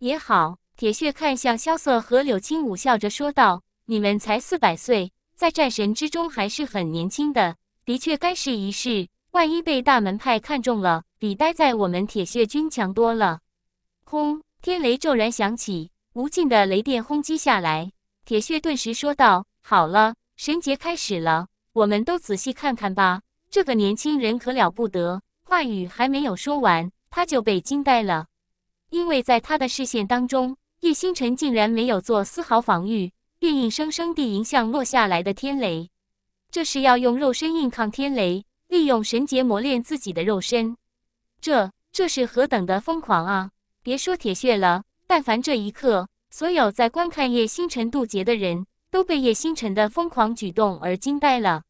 也好，铁血看向萧瑟和柳青武，笑着说道：“你们才四百岁。”在战神之中还是很年轻的，的确该试一试。万一被大门派看中了，比待在我们铁血军强多了。轰！天雷骤然响起，无尽的雷电轰击下来。铁血顿时说道：“好了，神劫开始了，我们都仔细看看吧。这个年轻人可了不得。”话语还没有说完，他就被惊呆了，因为在他的视线当中，叶星辰竟然没有做丝毫防御。便硬生生地迎向落下来的天雷，这是要用肉身硬抗天雷，利用神劫磨练自己的肉身，这这是何等的疯狂啊！别说铁血了，但凡这一刻，所有在观看叶星辰渡劫的人，都被叶星辰的疯狂举动而惊呆了。